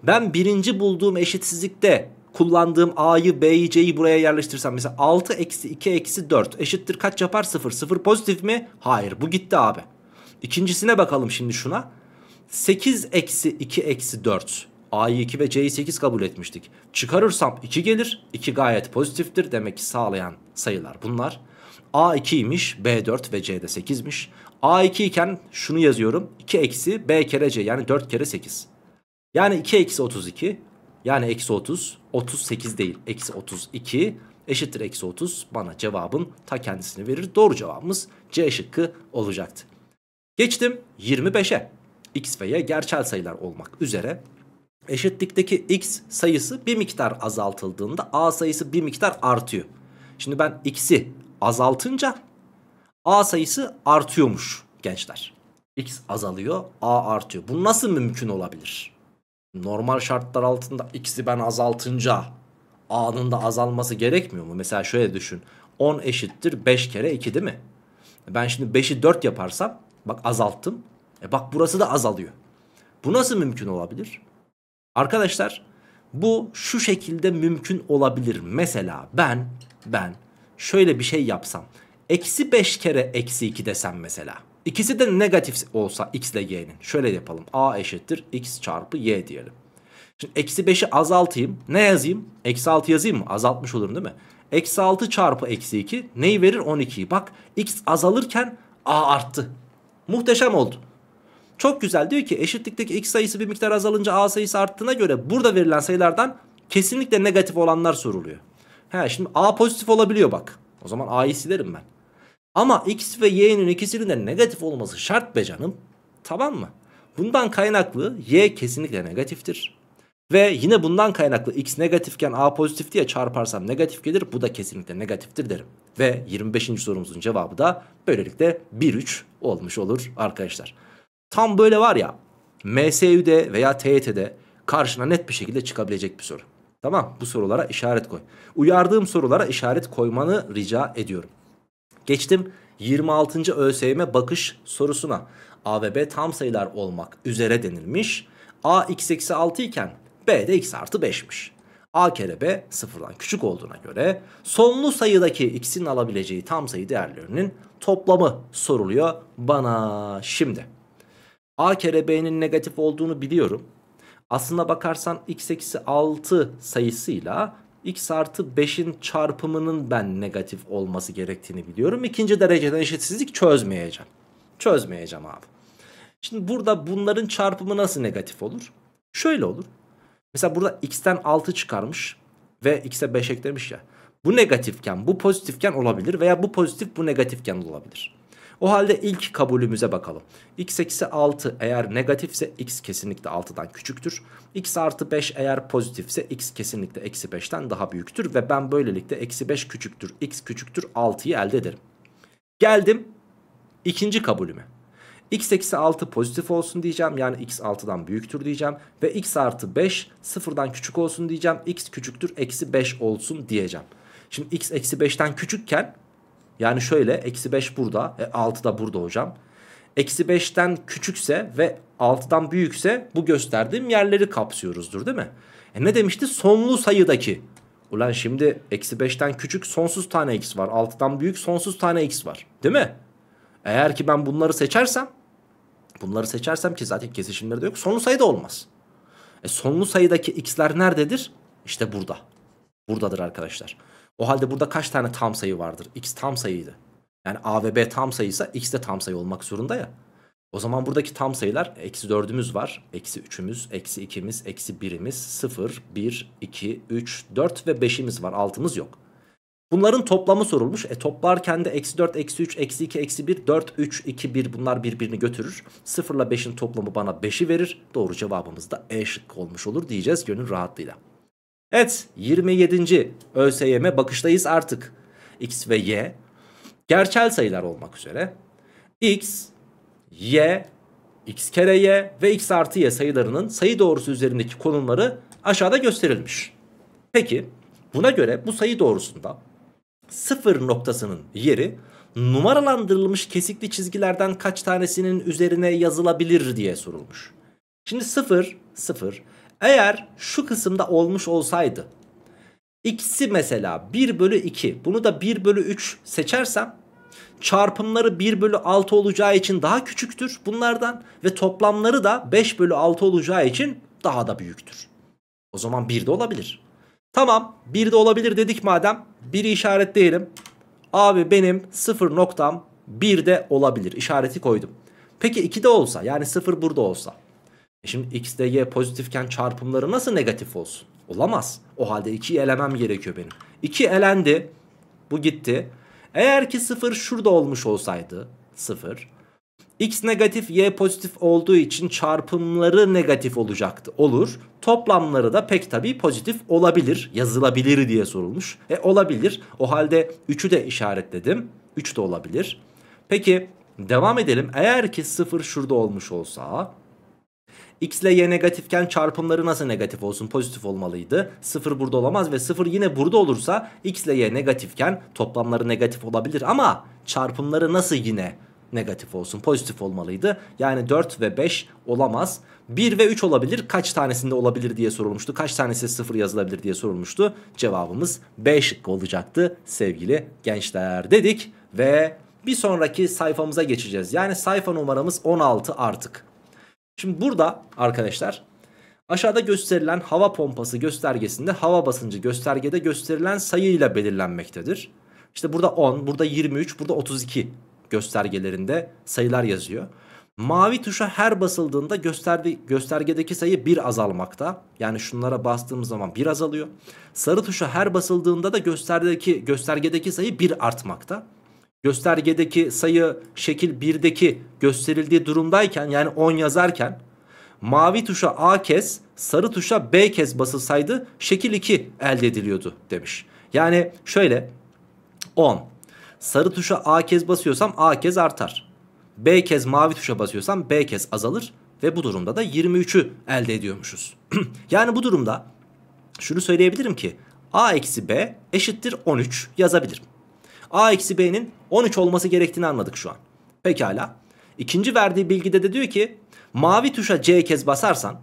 ben birinci bulduğum eşitsizlikte kullandığım A'yı B'yi C'yi buraya yerleştirsem mesela 6 eksi 2 eksi 4 eşittir kaç yapar 0 0 pozitif mi? Hayır bu gitti abi. İkincisine bakalım şimdi şuna. 8 eksi 2 eksi 4 A'yı 2 ve C'yi 8 kabul etmiştik. Çıkarırsam 2 gelir. 2 gayet pozitiftir. Demek ki sağlayan sayılar bunlar. A 2'ymiş. B 4 ve C de 8'miş. A 2 iken şunu yazıyorum. 2 eksi B kere C yani 4 kere 8. Yani 2 eksi 32 yani eksi 30 38 değil eksi 32 eşittir eksi 30 bana cevabın ta kendisini verir. Doğru cevabımız C şıkkı olacaktı. Geçtim 25'e. X ve Y gerçel sayılar olmak üzere eşitlikteki X sayısı bir miktar azaltıldığında A sayısı bir miktar artıyor. Şimdi ben X'i azaltınca A sayısı artıyormuş gençler. X azalıyor A artıyor. Bu nasıl mümkün olabilir? normal şartlar altında x'i ben azaltınca da azalması gerekmiyor mu? Mesela şöyle düşün. 10 eşittir 5 kere 2 değil mi? Ben şimdi 5'i 4 yaparsam bak azalttım. E bak burası da azalıyor. Bu nasıl mümkün olabilir? Arkadaşlar bu şu şekilde mümkün olabilir. Mesela ben ben şöyle bir şey yapsam. Eksi 5 kere eksi 2 desem mesela. İkisi de negatif olsa x ile y'nin. Şöyle yapalım. A eşittir x çarpı y diyelim. Şimdi eksi 5'i azaltayım. Ne yazayım? Eksi 6 yazayım mı? Azaltmış olurum değil mi? Eksi 6 çarpı eksi 2 neyi verir? 12'yi. Bak x azalırken a arttı. Muhteşem oldu. Çok güzel diyor ki eşitlikteki x sayısı bir miktar azalınca a sayısı arttığına göre burada verilen sayılardan kesinlikle negatif olanlar soruluyor. He şimdi a pozitif olabiliyor bak. O zaman a'yı silerim ben. Ama x ve y'nin ikisinin de negatif olması şart be canım. Tamam mı? Bundan kaynaklı y kesinlikle negatiftir. Ve yine bundan kaynaklı x negatifken a pozitif diye çarparsam negatif gelir. Bu da kesinlikle negatiftir derim. Ve 25. sorumuzun cevabı da böylelikle 1-3 olmuş olur arkadaşlar. Tam böyle var ya MSÜ'de veya TYT'de karşına net bir şekilde çıkabilecek bir soru. Tamam bu sorulara işaret koy. Uyardığım sorulara işaret koymanı rica ediyorum. Geçtim 26. ÖSYM bakış sorusuna. A ve B tam sayılar olmak üzere denilmiş. A x eksi 6 iken B de x artı 5'miş. A kere B sıfırdan küçük olduğuna göre sonlu sayıdaki x'in alabileceği tam sayı değerlerinin toplamı soruluyor bana. Şimdi A kere B'nin negatif olduğunu biliyorum. Aslında bakarsan x eksi 6 sayısıyla x artı 5'in çarpımının ben negatif olması gerektiğini biliyorum. İkinci dereceden eşitsizlik çözmeyeceğim. Çözmeyeceğim abi. Şimdi burada bunların çarpımı nasıl negatif olur? Şöyle olur. Mesela burada x'ten 6 çıkarmış ve x'e 5 eklemiş ya. Bu negatifken bu pozitifken olabilir veya bu pozitif bu negatifken olabilir. O halde ilk kabulümüze bakalım. x eksi 6 eğer negatifse x kesinlikle 6'dan küçüktür. x artı 5 eğer pozitifse x kesinlikle eksi 5'ten daha büyüktür. Ve ben böylelikle eksi 5 küçüktür x küçüktür 6'yı elde ederim. Geldim ikinci kabulüme x eksi 6 pozitif olsun diyeceğim. Yani x 6'dan büyüktür diyeceğim. Ve x artı 5 sıfırdan küçük olsun diyeceğim. x küçüktür eksi 5 olsun diyeceğim. Şimdi x eksi 5'ten küçükken yani şöyle eksi 5 burada. E, 6 da burada hocam. Eksi 5'ten küçükse ve 6'dan büyükse bu gösterdiğim yerleri kapsıyoruzdur değil mi? E ne demişti? Sonlu sayıdaki. Ulan şimdi eksi 5'ten küçük sonsuz tane x var. 6'dan büyük sonsuz tane x var. Değil mi? Eğer ki ben bunları seçersem bunları seçersem ki zaten kesişimleri de yok. Sonlu sayıda olmaz. E sonlu sayıdaki x'ler nerededir? İşte burada. Buradadır arkadaşlar. O halde burada kaç tane tam sayı vardır? X tam sayıydı. Yani A ve B tam sayıysa X de tam sayı olmak zorunda ya. O zaman buradaki tam sayılar eksi 4'ümüz var. Eksi 3'ümüz, eksi 2'miz, eksi 1'imiz, 0, 1, 2, 3, 4 ve 5'imiz var. 6'mız yok. Bunların toplamı sorulmuş. E toplarken de eksi 4, eksi 3, eksi 2, eksi 1, 4, 3, 2, 1 bunlar birbirini götürür. 0 ile 5'in toplamı bana 5'i verir. Doğru cevabımız da E şıkkı olmuş olur diyeceğiz gönül rahatlığıyla. Evet 27. ÖSYM bakıştayız artık. X ve Y gerçel sayılar olmak üzere. X, Y, X kere Y ve X artı Y sayılarının sayı doğrusu üzerindeki konumları aşağıda gösterilmiş. Peki buna göre bu sayı doğrusunda sıfır noktasının yeri numaralandırılmış kesikli çizgilerden kaç tanesinin üzerine yazılabilir diye sorulmuş. Şimdi sıfır, sıfır eğer şu kısımda olmuş olsaydı ikisi mesela 1 bölü 2 bunu da 1 bölü 3 seçersem çarpımları 1 bölü 6 olacağı için daha küçüktür bunlardan ve toplamları da 5 bölü 6 olacağı için daha da büyüktür. O zaman 1 de olabilir. Tamam 1 de olabilir dedik madem 1'i işaretleyelim. Abi benim 0 noktam 1 de olabilir işareti koydum. Peki 2 de olsa yani 0 burada olsa e şimdi x de y pozitifken çarpımları nasıl negatif olsun? Olamaz. O halde 2'yi elemem gerekiyor benim. 2 elendi. Bu gitti. Eğer ki 0 şurada olmuş olsaydı 0 x negatif y pozitif olduğu için çarpımları negatif olacaktı. Olur. Toplamları da pek tabii pozitif olabilir. Yazılabilir diye sorulmuş. E olabilir. O halde 3'ü de işaretledim. 3 de olabilir. Peki devam edelim. Eğer ki 0 şurada olmuş olsa X ile Y negatifken çarpımları nasıl negatif olsun? Pozitif olmalıydı. 0 burada olamaz ve 0 yine burada olursa X ile Y negatifken toplamları negatif olabilir ama çarpımları nasıl yine negatif olsun? Pozitif olmalıydı. Yani 4 ve 5 olamaz. 1 ve 3 olabilir. Kaç tanesinde olabilir diye sorulmuştu. Kaç tanesi 0 yazılabilir diye sorulmuştu. Cevabımız 5 olacaktı sevgili gençler dedik ve bir sonraki sayfamıza geçeceğiz. Yani sayfa numaramız 16 artık. Şimdi burada arkadaşlar aşağıda gösterilen hava pompası göstergesinde hava basıncı göstergede gösterilen sayıyla belirlenmektedir. İşte burada 10, burada 23, burada 32 göstergelerinde sayılar yazıyor. Mavi tuşa her basıldığında gösterdi, göstergedeki sayı 1 azalmakta. Yani şunlara bastığımız zaman 1 azalıyor. Sarı tuşa her basıldığında da gösterdeki, göstergedeki sayı 1 artmakta göstergedeki sayı şekil 1'deki gösterildiği durumdayken yani 10 yazarken mavi tuşa A kez sarı tuşa B kez basılsaydı şekil 2 elde ediliyordu demiş. Yani şöyle 10 sarı tuşa A kez basıyorsam A kez artar. B kez mavi tuşa basıyorsam B kez azalır ve bu durumda da 23'ü elde ediyormuşuz. yani bu durumda şunu söyleyebilirim ki A eksi B eşittir 13 yazabilirim. A eksi B'nin 13 olması gerektiğini anladık şu an. Pekala. İkinci verdiği bilgide de diyor ki mavi tuşa C kez basarsan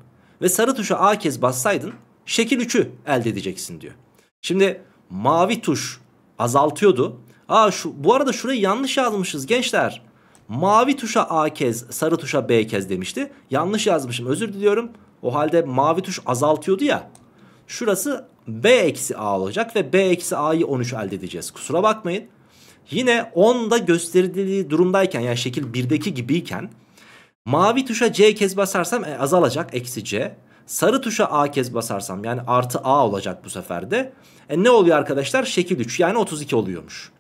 ve sarı tuşa A kez bassaydın şekil 3'ü elde edeceksin diyor. Şimdi mavi tuş azaltıyordu. Aa şu, bu arada şurayı yanlış yazmışız gençler. Mavi tuşa A kez sarı tuşa B kez demişti. Yanlış yazmışım özür diliyorum. O halde mavi tuş azaltıyordu ya. Şurası B eksi A olacak ve B eksi A'yı 13 elde edeceğiz. Kusura bakmayın. Yine 10'da gösterildiği durumdayken yani şekil 1'deki gibiyken mavi tuşa C kez basarsam e, azalacak eksi C. Sarı tuşa A kez basarsam yani artı A olacak bu sefer de. E ne oluyor arkadaşlar? Şekil 3 yani 32 oluyormuş.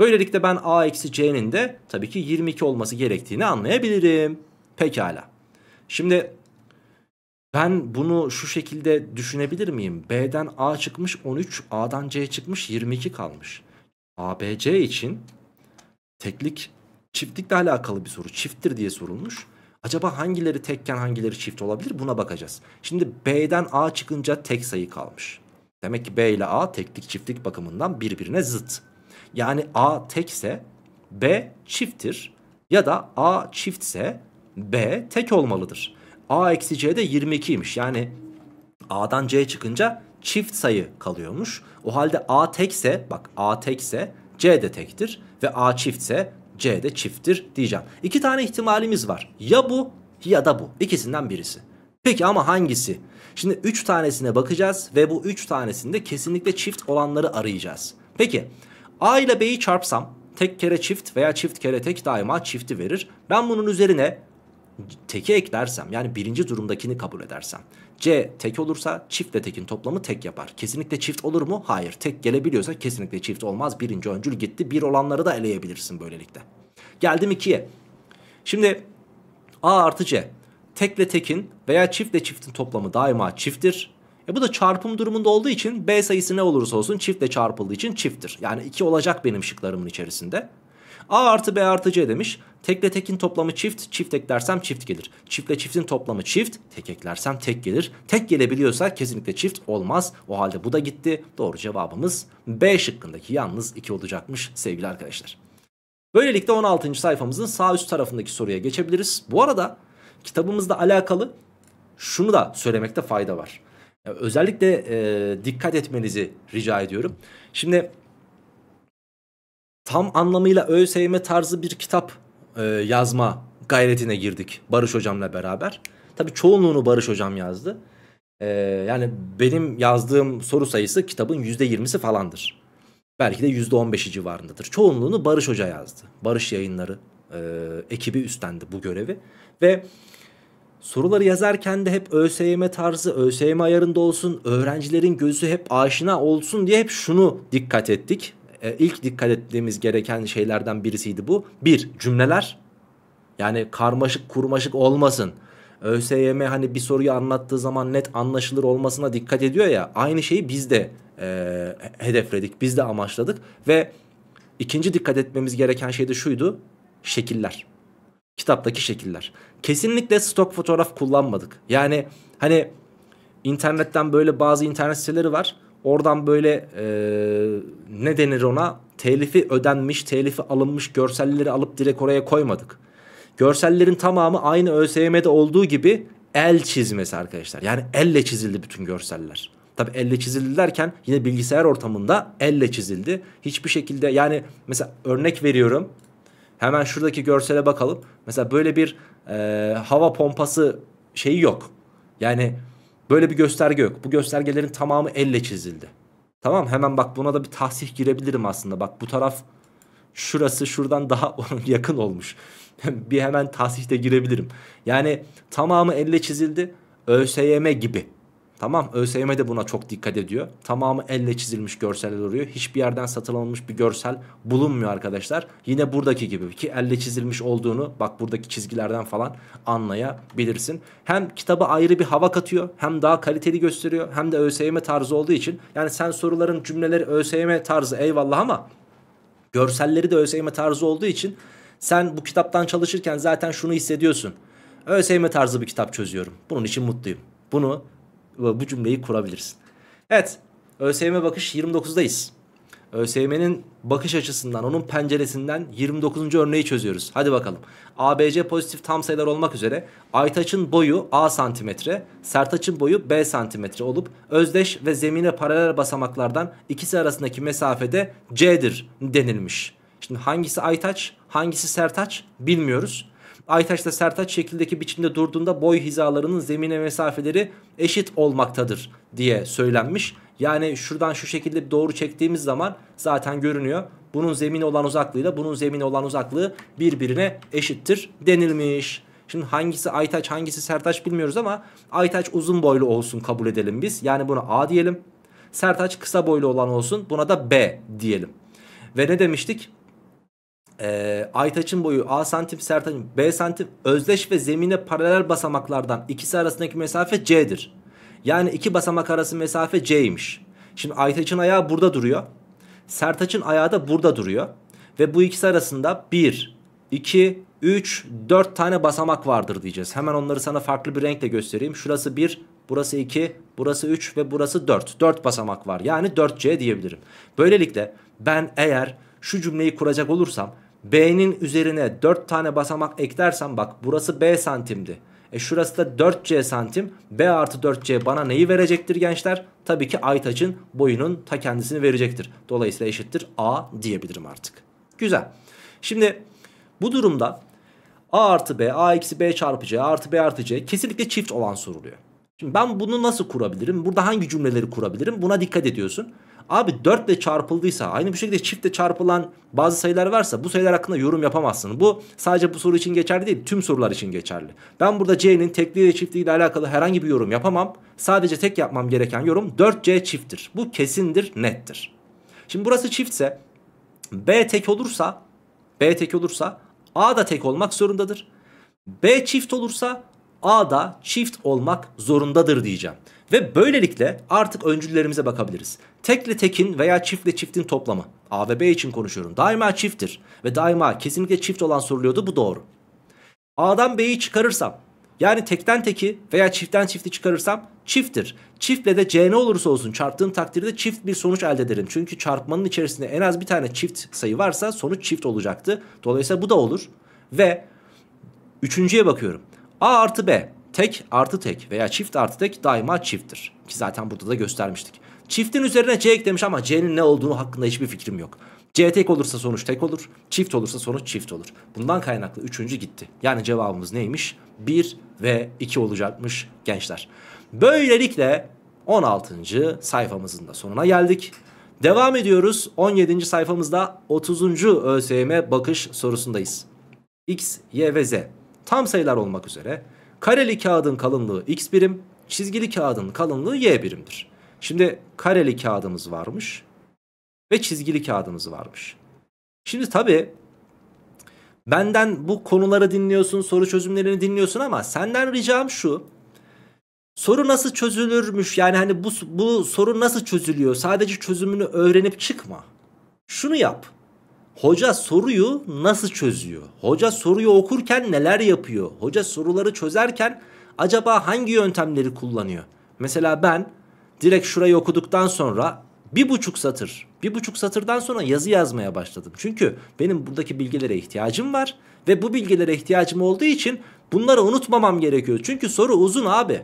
Böylelikle ben A eksi C'nin de tabii ki 22 olması gerektiğini anlayabilirim. Pekala. Şimdi ben bunu şu şekilde düşünebilir miyim? B'den A çıkmış 13, A'dan C çıkmış 22 kalmış. ABC için teklik çiftlikle alakalı bir soru. Çifttir diye sorulmuş. Acaba hangileri tekken hangileri çift olabilir? Buna bakacağız. Şimdi B'den A çıkınca tek sayı kalmış. Demek ki B ile A teklik çiftlik bakımından birbirine zıt. Yani A tekse B çifttir ya da A çiftse B tek olmalıdır. A eksi C de 22'ymiş. Yani A'dan C çıkınca çift sayı kalıyormuş. O halde A tekse bak A tekse C de tektir ve A çiftse C de çifttir diyeceğim. İki tane ihtimalimiz var. Ya bu ya da bu. İkisinden birisi. Peki ama hangisi? Şimdi 3 tanesine bakacağız ve bu 3 tanesinde kesinlikle çift olanları arayacağız. Peki A ile B'yi çarpsam tek kere çift veya çift kere tek daima çifti verir. Ben bunun üzerine teki eklersem yani birinci durumdakini kabul edersem C tek olursa çiftle tekin toplamı tek yapar. Kesinlikle çift olur mu? Hayır. Tek gelebiliyorsa kesinlikle çift olmaz. Birinci öncül gitti. Bir olanları da eleyebilirsin böylelikle. Geldim ikiye. Şimdi A artı C. Tekle tekin veya çiftle çiftin toplamı daima çifttir. E bu da çarpım durumunda olduğu için B sayısı ne olursa olsun çiftle çarpıldığı için çifttir. Yani 2 olacak benim şıklarımın içerisinde. A artı B artı C demiş. Tekle tekin toplamı çift, çift eklersem çift gelir. Çiftle çiftin toplamı çift, tek eklersem tek gelir. Tek gelebiliyorsa kesinlikle çift olmaz. O halde bu da gitti. Doğru cevabımız B şıkkındaki yalnız 2 olacakmış sevgili arkadaşlar. Böylelikle 16. sayfamızın sağ üst tarafındaki soruya geçebiliriz. Bu arada kitabımızla alakalı şunu da söylemekte fayda var. Özellikle e, dikkat etmenizi rica ediyorum. Şimdi tam anlamıyla ÖSYM tarzı bir kitap e, yazma gayretine girdik Barış Hocam'la beraber. Tabii çoğunluğunu Barış Hocam yazdı. E, yani benim yazdığım soru sayısı kitabın %20'si falandır. Belki de %15'i civarındadır. Çoğunluğunu Barış Hoca yazdı. Barış yayınları e, ekibi üstlendi bu görevi. Ve soruları yazarken de hep ÖSYM tarzı, ÖSYM ayarında olsun, öğrencilerin gözü hep aşina olsun diye hep şunu dikkat ettik e, ilk dikkat ettiğimiz gereken şeylerden birisiydi bu. Bir, cümleler. Yani karmaşık kurmaşık olmasın. ÖSYM hani bir soruyu anlattığı zaman net anlaşılır olmasına dikkat ediyor ya. Aynı şeyi biz de e, hedefledik, biz de amaçladık. Ve ikinci dikkat etmemiz gereken şey de şuydu. Şekiller. Kitaptaki şekiller. Kesinlikle stok fotoğraf kullanmadık. Yani hani internetten böyle bazı internet siteleri var Oradan böyle e, ne denir ona? Telifi ödenmiş, telifi alınmış görselleri alıp direkt oraya koymadık. Görsellerin tamamı aynı ÖSYM'de olduğu gibi el çizmesi arkadaşlar. Yani elle çizildi bütün görseller. Tabi elle çizildi derken yine bilgisayar ortamında elle çizildi. Hiçbir şekilde yani mesela örnek veriyorum. Hemen şuradaki görsele bakalım. Mesela böyle bir e, hava pompası şeyi yok. Yani Böyle bir gösterge yok. Bu göstergelerin tamamı elle çizildi. Tamam hemen bak buna da bir tahsih girebilirim aslında. Bak bu taraf şurası şuradan daha yakın olmuş. bir hemen de girebilirim. Yani tamamı elle çizildi. ÖSYM gibi Tamam ÖSYM de buna çok dikkat ediyor. Tamamı elle çizilmiş görseller oluyor. Hiçbir yerden satın alınmış bir görsel bulunmuyor arkadaşlar. Yine buradaki gibi ki elle çizilmiş olduğunu bak buradaki çizgilerden falan anlayabilirsin. Hem kitaba ayrı bir hava katıyor hem daha kaliteli gösteriyor hem de ÖSYM tarzı olduğu için. Yani sen soruların cümleleri ÖSYM tarzı eyvallah ama görselleri de ÖSYM tarzı olduğu için sen bu kitaptan çalışırken zaten şunu hissediyorsun. ÖSYM tarzı bir kitap çözüyorum. Bunun için mutluyum. Bunu bu cümleyi kurabilirsin. Evet ÖSYM bakış 29'dayız. ÖSYM'nin bakış açısından, onun penceresinden 29. örneği çözüyoruz. Hadi bakalım. ABC pozitif tam sayılar olmak üzere Aytaç'ın boyu A santimetre, Sertaç'ın boyu B santimetre olup özdeş ve zemine paralel basamaklardan ikisi arasındaki mesafede C'dir denilmiş. Şimdi hangisi Aytaç, hangisi Sertaç bilmiyoruz. Aytaç ile Sertaç şekildeki biçimde durduğunda boy hizalarının zemine mesafeleri eşit olmaktadır diye söylenmiş. Yani şuradan şu şekilde doğru çektiğimiz zaman zaten görünüyor. Bunun zemine olan uzaklığı uzaklığıyla bunun zemine olan uzaklığı birbirine eşittir denilmiş. Şimdi hangisi Aytaç hangisi Sertaç bilmiyoruz ama Aytaç uzun boylu olsun kabul edelim biz. Yani buna A diyelim. Sertaç kısa boylu olan olsun buna da B diyelim. Ve ne demiştik? e, Aytaç'ın boyu A santim Sertaç'ın B santim özdeş ve zemine paralel basamaklardan ikisi arasındaki mesafe C'dir. Yani iki basamak arası mesafe C'ymiş. Şimdi Aytaç'ın ayağı burada duruyor. Sertaç'ın ayağı da burada duruyor. Ve bu ikisi arasında 1, 2, 3, 4 tane basamak vardır diyeceğiz. Hemen onları sana farklı bir renkle göstereyim. Şurası 1, burası 2, burası 3 ve burası 4. 4 basamak var. Yani 4C diyebilirim. Böylelikle ben eğer şu cümleyi kuracak olursam B'nin üzerine 4 tane basamak eklersem bak burası B santimdi. E şurası da 4C santim. B artı 4C bana neyi verecektir gençler? Tabii ki Aytaç'ın boyunun ta kendisini verecektir. Dolayısıyla eşittir A diyebilirim artık. Güzel. Şimdi bu durumda A artı B, A eksi B çarpı C artı B artı C kesinlikle çift olan soruluyor. Şimdi ben bunu nasıl kurabilirim? Burada hangi cümleleri kurabilirim? Buna dikkat ediyorsun. Abi 4 ile çarpıldıysa aynı bu şekilde çiftle çarpılan bazı sayılar varsa bu sayılar hakkında yorum yapamazsın. Bu sadece bu soru için geçerli değil tüm sorular için geçerli. Ben burada C'nin tekliği ve çiftliği ile alakalı herhangi bir yorum yapamam. Sadece tek yapmam gereken yorum 4C çifttir. Bu kesindir nettir. Şimdi burası çiftse B tek olursa B tek olursa A da tek olmak zorundadır. B çift olursa A da çift olmak zorundadır diyeceğim. Ve böylelikle artık öncüllerimize bakabiliriz. Tekle tekin veya çiftle çiftin toplamı. A ve B için konuşuyorum. Daima çifttir. Ve daima kesinlikle çift olan soruluyordu. Bu doğru. A'dan B'yi çıkarırsam yani tekten teki veya çiftten çifti çıkarırsam çifttir. Çiftle de C ne olursa olsun çarptığım takdirde çift bir sonuç elde ederim. Çünkü çarpmanın içerisinde en az bir tane çift sayı varsa sonuç çift olacaktı. Dolayısıyla bu da olur. Ve üçüncüye bakıyorum. A artı B Tek artı tek veya çift artı tek daima çifttir. Ki zaten burada da göstermiştik. Çiftin üzerine C eklemiş ama C'nin ne olduğunu hakkında hiçbir fikrim yok. C tek olursa sonuç tek olur. Çift olursa sonuç çift olur. Bundan kaynaklı üçüncü gitti. Yani cevabımız neymiş? 1 ve 2 olacakmış gençler. Böylelikle 16. sayfamızın da sonuna geldik. Devam ediyoruz. 17. sayfamızda 30. ÖSYM bakış sorusundayız. X, Y ve Z tam sayılar olmak üzere Kareli kağıdın kalınlığı x birim, çizgili kağıdın kalınlığı y birimdir. Şimdi kareli kağıdımız varmış ve çizgili kağıdımız varmış. Şimdi tabi benden bu konuları dinliyorsun, soru çözümlerini dinliyorsun ama senden ricam şu. Soru nasıl çözülürmüş yani hani bu, bu soru nasıl çözülüyor sadece çözümünü öğrenip çıkma. Şunu yap. Hoca soruyu nasıl çözüyor? Hoca soruyu okurken neler yapıyor? Hoca soruları çözerken acaba hangi yöntemleri kullanıyor? Mesela ben direkt şurayı okuduktan sonra bir buçuk satır, bir buçuk satırdan sonra yazı yazmaya başladım. Çünkü benim buradaki bilgilere ihtiyacım var ve bu bilgilere ihtiyacım olduğu için bunları unutmamam gerekiyor. Çünkü soru uzun abi.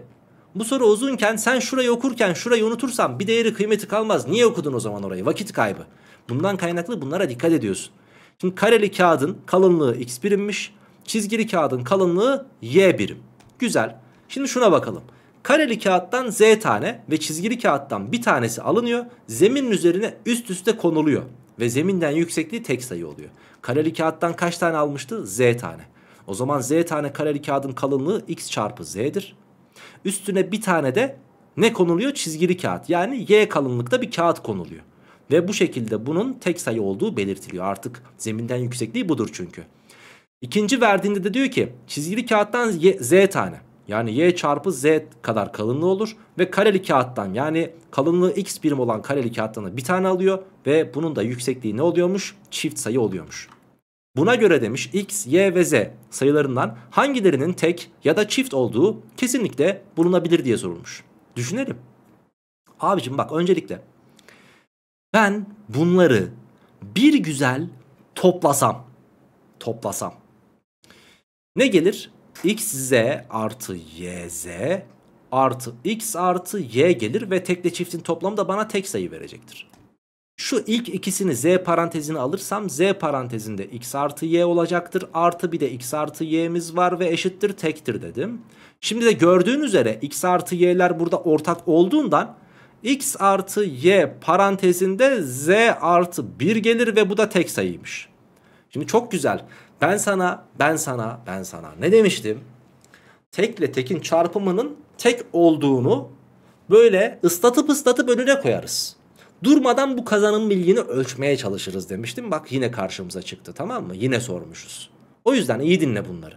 Bu soru uzunken sen şurayı okurken şurayı unutursan bir değeri kıymeti kalmaz. Niye okudun o zaman orayı? Vakit kaybı. Bundan kaynaklı bunlara dikkat ediyorsun. Şimdi kareli kağıdın kalınlığı x birimmiş. Çizgili kağıdın kalınlığı y birim. Güzel. Şimdi şuna bakalım. Kareli kağıttan z tane ve çizgili kağıttan bir tanesi alınıyor. Zeminin üzerine üst üste konuluyor. Ve zeminden yüksekliği tek sayı oluyor. Kareli kağıttan kaç tane almıştı? Z tane. O zaman z tane kareli kağıdın kalınlığı x çarpı z'dir. Üstüne bir tane de ne konuluyor? Çizgili kağıt. Yani y kalınlıkta bir kağıt konuluyor. Ve bu şekilde bunun tek sayı olduğu belirtiliyor. Artık zeminden yüksekliği budur çünkü. İkinci verdiğinde de diyor ki çizgili kağıttan y, z tane yani y çarpı z kadar kalınlığı olur ve kareli kağıttan yani kalınlığı x birim olan kareli kağıttan bir tane alıyor ve bunun da yüksekliği ne oluyormuş? Çift sayı oluyormuş. Buna göre demiş x, y ve z sayılarından hangilerinin tek ya da çift olduğu kesinlikle bulunabilir diye sorulmuş. Düşünelim. Abicim bak öncelikle ben bunları bir güzel toplasam. Toplasam. Ne gelir? xz artı yz artı x artı y gelir ve tekle çiftin toplamı da bana tek sayı verecektir. Şu ilk ikisini z parantezine alırsam z parantezinde x artı y olacaktır. Artı bir de x artı y'miz var ve eşittir tektir dedim. Şimdi de gördüğün üzere x artı y'ler burada ortak olduğundan x artı y parantezinde z artı 1 gelir ve bu da tek sayıymış. Şimdi çok güzel. Ben sana, ben sana, ben sana ne demiştim? Tekle tekin çarpımının tek olduğunu böyle ıslatıp ıslatıp önüne koyarız. Durmadan bu kazanım bilgini ölçmeye çalışırız demiştim. Bak yine karşımıza çıktı tamam mı? Yine sormuşuz. O yüzden iyi dinle bunları.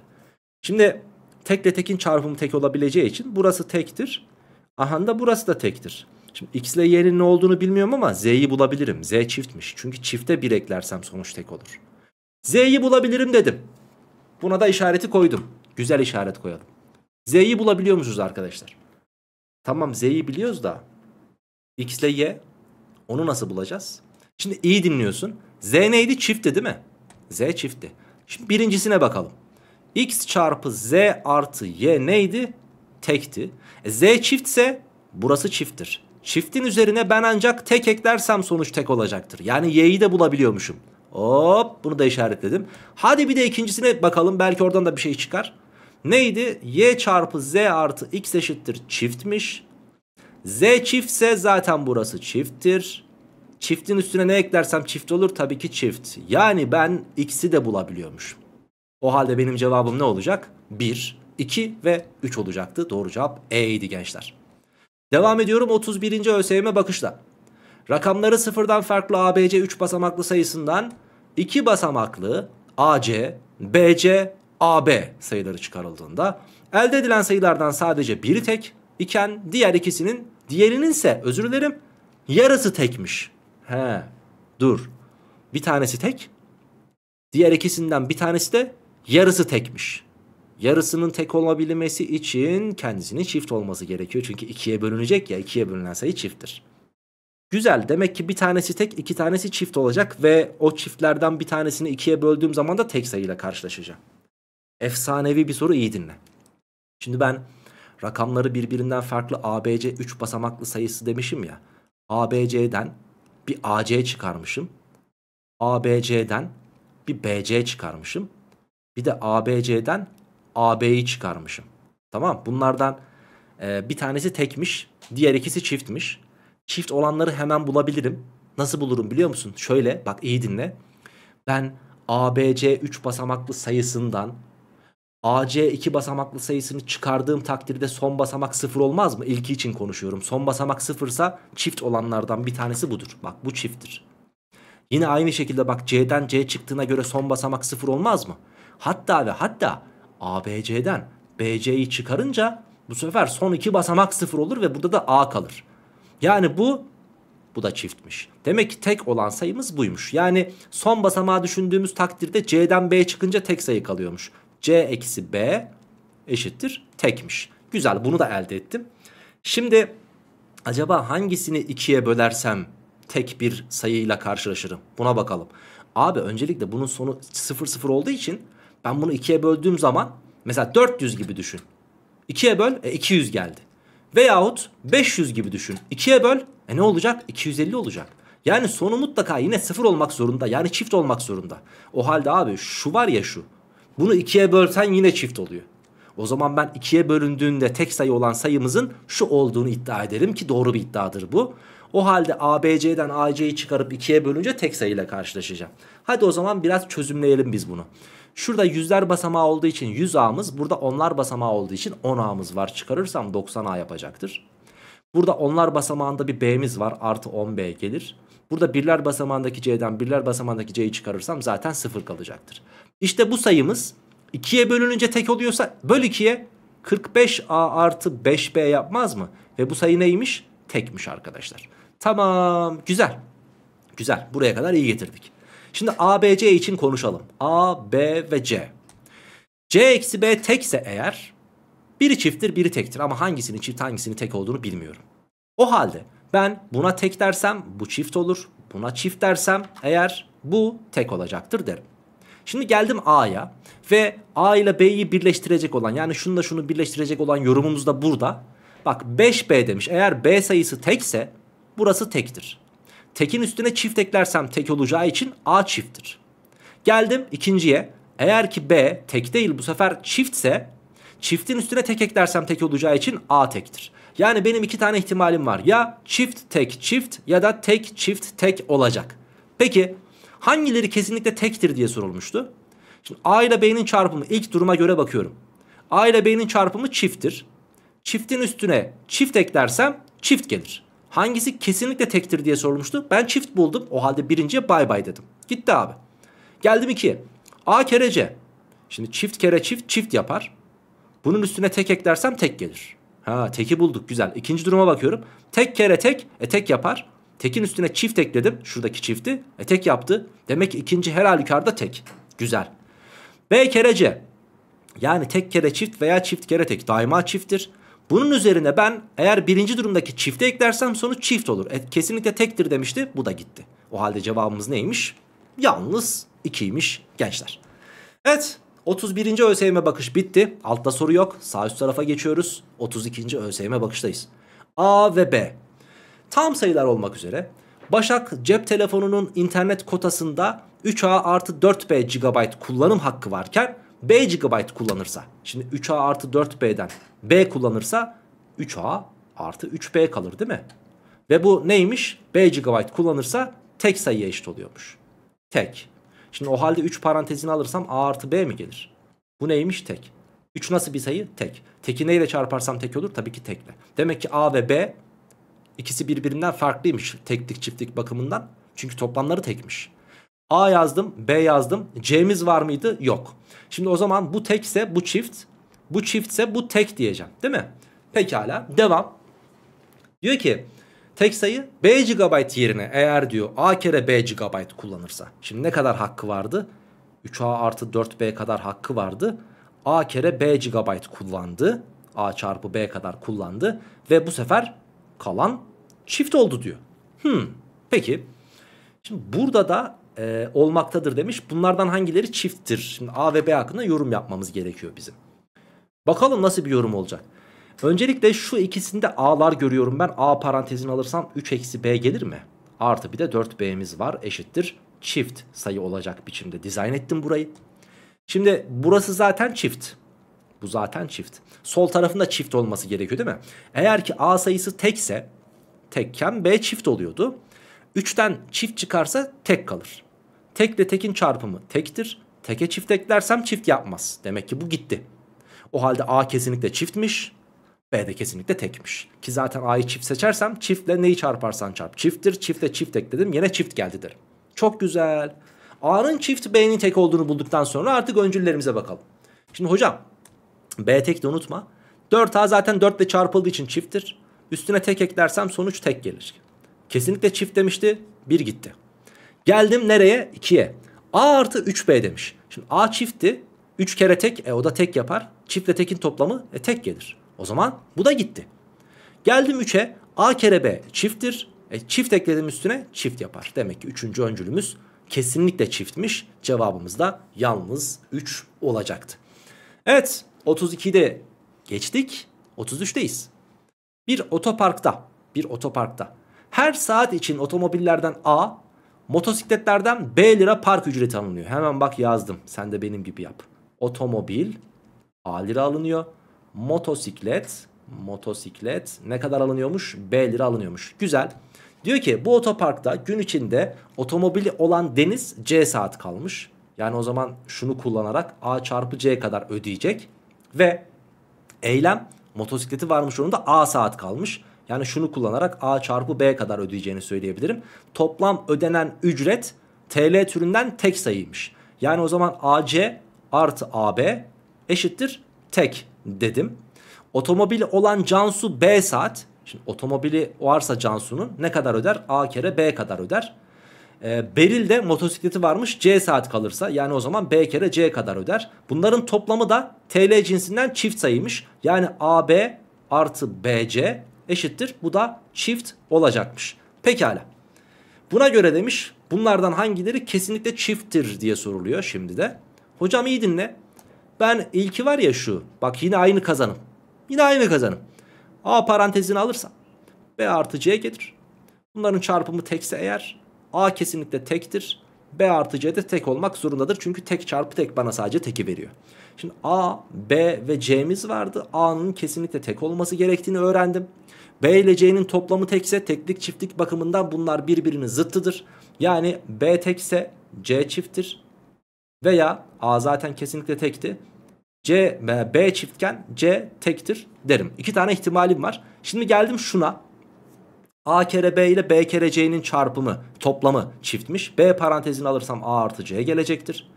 Şimdi tekle tekin çarpımı tek olabileceği için burası tektir. Aha da burası da tektir. Şimdi x ile y'nin ne olduğunu bilmiyorum ama z'yi bulabilirim. z çiftmiş. Çünkü çifte bir eklersem sonuç tek olur. z'yi bulabilirim dedim. Buna da işareti koydum. Güzel işaret koyalım. z'yi bulabiliyor musunuz arkadaşlar? Tamam z'yi biliyoruz da x ile y onu nasıl bulacağız? Şimdi iyi dinliyorsun. z neydi? Çiftti değil mi? z çiftti. Şimdi birincisine bakalım. x çarpı z artı y neydi? Tekti. E, z çiftse burası çifttir. Çiftin üzerine ben ancak tek eklersem sonuç tek olacaktır. Yani y'yi de bulabiliyormuşum. Hop bunu da işaretledim. Hadi bir de ikincisine bakalım belki oradan da bir şey çıkar. Neydi? Y çarpı Z artı X eşittir çiftmiş. Z çiftse zaten burası çifttir. Çiftin üstüne ne eklersem çift olur tabii ki çift. Yani ben X'i de bulabiliyormuşum. O halde benim cevabım ne olacak? 1, 2 ve 3 olacaktı. Doğru cevap E idi gençler. Devam ediyorum 31. ÖSYM bakışla. Rakamları sıfırdan farklı ABC 3 basamaklı sayısından 2 basamaklı AC, BC, AB sayıları çıkarıldığında elde edilen sayılardan sadece biri tek iken diğer ikisinin diğerinin ise özür dilerim yarısı tekmiş. He dur bir tanesi tek diğer ikisinden bir tanesi de yarısı tekmiş yarısının tek olabilmesi için kendisinin çift olması gerekiyor. Çünkü ikiye bölünecek ya ikiye bölünen sayı çifttir. Güzel demek ki bir tanesi tek iki tanesi çift olacak ve o çiftlerden bir tanesini ikiye böldüğüm zaman da tek sayıyla karşılaşacağım. Efsanevi bir soru iyi dinle. Şimdi ben rakamları birbirinden farklı ABC 3 basamaklı sayısı demişim ya. ABC'den bir AC çıkarmışım. ABC'den bir BC çıkarmışım. Bir de ABC'den AB'yi çıkarmışım. Tamam bunlardan e, bir tanesi tekmiş diğer ikisi çiftmiş. Çift olanları hemen bulabilirim. Nasıl bulurum biliyor musun? Şöyle bak iyi dinle. Ben ABC 3 basamaklı sayısından AC 2 basamaklı sayısını çıkardığım takdirde son basamak 0 olmaz mı? İlki için konuşuyorum. Son basamak 0 çift olanlardan bir tanesi budur. Bak bu çifttir. Yine aynı şekilde bak C'den C çıktığına göre son basamak 0 olmaz mı? Hatta ve hatta ABC'den BC'yi çıkarınca bu sefer son iki basamak sıfır olur ve burada da A kalır. Yani bu bu da çiftmiş. Demek ki tek olan sayımız buymuş. Yani son basamağı düşündüğümüz takdirde C'den B çıkınca tek sayı kalıyormuş. C eksi B eşittir tekmiş. Güzel bunu da elde ettim. Şimdi acaba hangisini ikiye bölersem tek bir sayıyla karşılaşırım? Buna bakalım. Abi öncelikle bunun sonu 0 0 olduğu için ben bunu ikiye böldüğüm zaman mesela 400 gibi düşün. 2'ye böl e, 200 geldi. Veyahut 500 gibi düşün. 2'ye böl e ne olacak? 250 olacak. Yani sonu mutlaka yine sıfır olmak zorunda. Yani çift olmak zorunda. O halde abi şu var ya şu. Bunu 2'ye bölsen yine çift oluyor. O zaman ben 2'ye bölündüğünde tek sayı olan sayımızın şu olduğunu iddia ederim ki doğru bir iddiadır bu. O halde ABC'den AC'yi çıkarıp 2'ye bölünce tek sayıyla karşılaşacağım. Hadi o zaman biraz çözümleyelim biz bunu. Şurada yüzler basamağı olduğu için 100 ağımız Burada onlar basamağı olduğu için 10 ağımız var. Çıkarırsam 90 ağ yapacaktır. Burada onlar basamağında bir B'miz var. Artı 10 B gelir. Burada birler basamağındaki C'den birler basamağındaki C'yi çıkarırsam zaten 0 kalacaktır. İşte bu sayımız 2'ye bölününce tek oluyorsa böl 2'ye 45A artı 5B yapmaz mı? Ve bu sayı neymiş? Tekmiş arkadaşlar. Tamam güzel. Güzel buraya kadar iyi getirdik. Şimdi ABC için konuşalım. A, B ve C. C eksi B tekse eğer biri çifttir biri tektir ama hangisinin çift hangisinin tek olduğunu bilmiyorum. O halde ben buna tek dersem bu çift olur. Buna çift dersem eğer bu tek olacaktır derim. Şimdi geldim A'ya ve A ile B'yi birleştirecek olan yani şunu da şunu birleştirecek olan yorumumuz da burada. Bak 5B demiş eğer B sayısı tekse burası tektir. Tekin üstüne çift eklersem tek olacağı için A çifttir. Geldim ikinciye. Eğer ki B tek değil bu sefer çiftse çiftin üstüne tek eklersem tek olacağı için A tektir. Yani benim iki tane ihtimalim var. Ya çift tek çift ya da tek çift tek olacak. Peki hangileri kesinlikle tektir diye sorulmuştu. Şimdi A ile B'nin çarpımı ilk duruma göre bakıyorum. A ile B'nin çarpımı çifttir. Çiftin üstüne çift eklersem çift gelir. Hangisi kesinlikle tektir diye sormuştu? Ben çift buldum. O halde birinciye bay bay dedim. Gitti abi. Geldim 2'ye. A kere C. Şimdi çift kere çift çift yapar. Bunun üstüne tek eklersem tek gelir. Ha teki bulduk güzel. İkinci duruma bakıyorum. Tek kere tek e tek yapar. Tekin üstüne çift ekledim. Şuradaki çifti. E tek yaptı. Demek ki ikinci her halükarda tek. Güzel. B kere C. Yani tek kere çift veya çift kere tek daima çifttir. Bunun üzerine ben eğer birinci durumdaki çifte eklersem sonuç çift olur. E, kesinlikle tektir demişti. Bu da gitti. O halde cevabımız neymiş? Yalnız 2'ymiş gençler. Evet 31. ÖSYM bakış bitti. Altta soru yok. Sağ üst tarafa geçiyoruz. 32. ÖSYM bakıştayız. A ve B. Tam sayılar olmak üzere Başak cep telefonunun internet kotasında 3A artı 4B GB kullanım hakkı varken B GB kullanırsa şimdi 3A artı 4B'den B kullanırsa 3A artı 3B kalır değil mi? Ve bu neymiş? B GB kullanırsa tek sayıya eşit oluyormuş. Tek. Şimdi o halde 3 parantezini alırsam A artı B mi gelir? Bu neymiş? Tek. 3 nasıl bir sayı? Tek. Teki neyle çarparsam tek olur? Tabii ki tekle. Demek ki A ve B ikisi birbirinden farklıymış teklik çiftlik bakımından. Çünkü toplamları tekmiş. A yazdım, B yazdım. C'miz var mıydı? Yok. Şimdi o zaman bu tekse bu çift. Bu çiftse bu tek diyeceğim. Değil mi? Pekala. Devam. Diyor ki tek sayı B GB yerine eğer diyor A kere B GB kullanırsa. Şimdi ne kadar hakkı vardı? 3A artı 4B kadar hakkı vardı. A kere B GB kullandı. A çarpı B kadar kullandı. Ve bu sefer kalan çift oldu diyor. Hmm, peki. Şimdi burada da e, olmaktadır demiş. Bunlardan hangileri çifttir? Şimdi A ve B hakkında yorum yapmamız gerekiyor bizim. Bakalım nasıl bir yorum olacak. Öncelikle şu ikisinde A'lar görüyorum ben. A parantezini alırsam 3 eksi B gelir mi? Artı bir de 4B'miz var eşittir. Çift sayı olacak biçimde dizayn ettim burayı. Şimdi burası zaten çift. Bu zaten çift. Sol tarafında çift olması gerekiyor değil mi? Eğer ki A sayısı tekse tekken B çift oluyordu. 3'ten çift çıkarsa tek kalır. Tekle tekin çarpımı tektir. Teke çift eklersem çift yapmaz. Demek ki bu gitti. O halde A kesinlikle çiftmiş. B de kesinlikle tekmiş. Ki zaten A'yı çift seçersem çiftle neyi çarparsan çarp. Çifttir. Çiftle çift ekledim. Yine çift geldi derim. Çok güzel. A'nın çift B'nin tek olduğunu bulduktan sonra artık öncüllerimize bakalım. Şimdi hocam B tek de unutma. 4A zaten 4 ile çarpıldığı için çifttir. Üstüne tek eklersem sonuç tek gelir. Kesinlikle çift demişti. 1 gitti. Geldim nereye? 2'ye. A artı 3B demiş. Şimdi A çiftti. 3 kere tek. E o da tek yapar. Çiftle tekin toplamı e, tek gelir. O zaman bu da gitti. Geldim 3'e. A kere B çifttir. E, çift ekledim üstüne çift yapar. Demek ki 3. öncülümüz kesinlikle çiftmiş. Cevabımız da yalnız 3 olacaktı. Evet 32'de geçtik. 33'teyiz. Bir otoparkta, bir otoparkta her saat için otomobillerden A Motosikletlerden B lira park ücreti alınıyor. Hemen bak yazdım. Sen de benim gibi yap. Otomobil A lira alınıyor. Motosiklet motosiklet ne kadar alınıyormuş? B lira alınıyormuş. Güzel. Diyor ki bu otoparkta gün içinde otomobili olan Deniz C saat kalmış. Yani o zaman şunu kullanarak A çarpı C kadar ödeyecek. Ve eylem motosikleti varmış onun da A saat kalmış. Yani şunu kullanarak A çarpı B kadar ödeyeceğini söyleyebilirim. Toplam ödenen ücret TL türünden tek sayıymış. Yani o zaman AC artı AB eşittir tek dedim. Otomobili olan Cansu B saat. Şimdi otomobili varsa Cansu'nun ne kadar öder? A kere B kadar öder. E, Beril de motosikleti varmış C saat kalırsa yani o zaman B kere C kadar öder. Bunların toplamı da TL cinsinden çift sayıymış. Yani AB artı BC eşittir. Bu da çift olacakmış. Pekala. Buna göre demiş bunlardan hangileri kesinlikle çifttir diye soruluyor şimdi de. Hocam iyi dinle. Ben ilki var ya şu. Bak yine aynı kazanım. Yine aynı kazanım. A parantezini alırsam B artı C gelir. Bunların çarpımı tekse eğer A kesinlikle tektir. B artı C de tek olmak zorundadır. Çünkü tek çarpı tek bana sadece teki veriyor. Şimdi A, B ve C'miz vardı. A'nın kesinlikle tek olması gerektiğini öğrendim. B ile C'nin toplamı tekse teklik çiftlik bakımından bunlar birbirinin zıttıdır. Yani B tekse C çifttir. Veya A zaten kesinlikle tekti. C, e, B çiftken C tektir derim. İki tane ihtimalim var. Şimdi geldim şuna. A kere B ile B kere C'nin çarpımı toplamı çiftmiş. B parantezini alırsam A artı C gelecektir.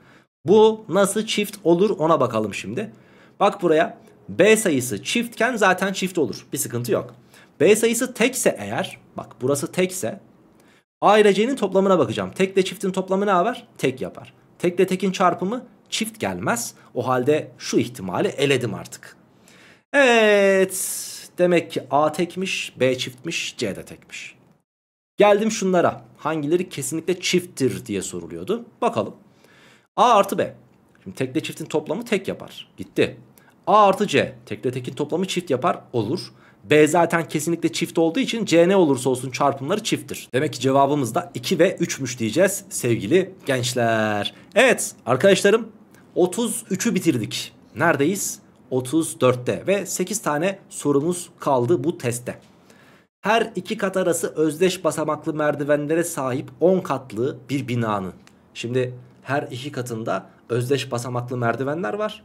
Bu nasıl çift olur ona bakalım şimdi. Bak buraya B sayısı çiftken zaten çift olur. Bir sıkıntı yok. B sayısı tekse eğer bak burası tekse A ile C'nin toplamına bakacağım. Tekle çiftin toplamı ne var? Tek yapar. Tekle tekin çarpımı çift gelmez. O halde şu ihtimali eledim artık. Evet demek ki A tekmiş B çiftmiş C de tekmiş. Geldim şunlara hangileri kesinlikle çifttir diye soruluyordu. Bakalım. A artı B. Şimdi tekle çiftin toplamı tek yapar. Gitti. A artı C. Tekle tekin toplamı çift yapar. Olur. B zaten kesinlikle çift olduğu için C ne olursa olsun çarpımları çifttir. Demek ki cevabımız da 2 ve 3'müş diyeceğiz sevgili gençler. Evet arkadaşlarım 33'ü bitirdik. Neredeyiz? 34'te ve 8 tane sorumuz kaldı bu testte. Her iki kat arası özdeş basamaklı merdivenlere sahip 10 katlı bir binanın. Şimdi her iki katında özdeş basamaklı merdivenler var.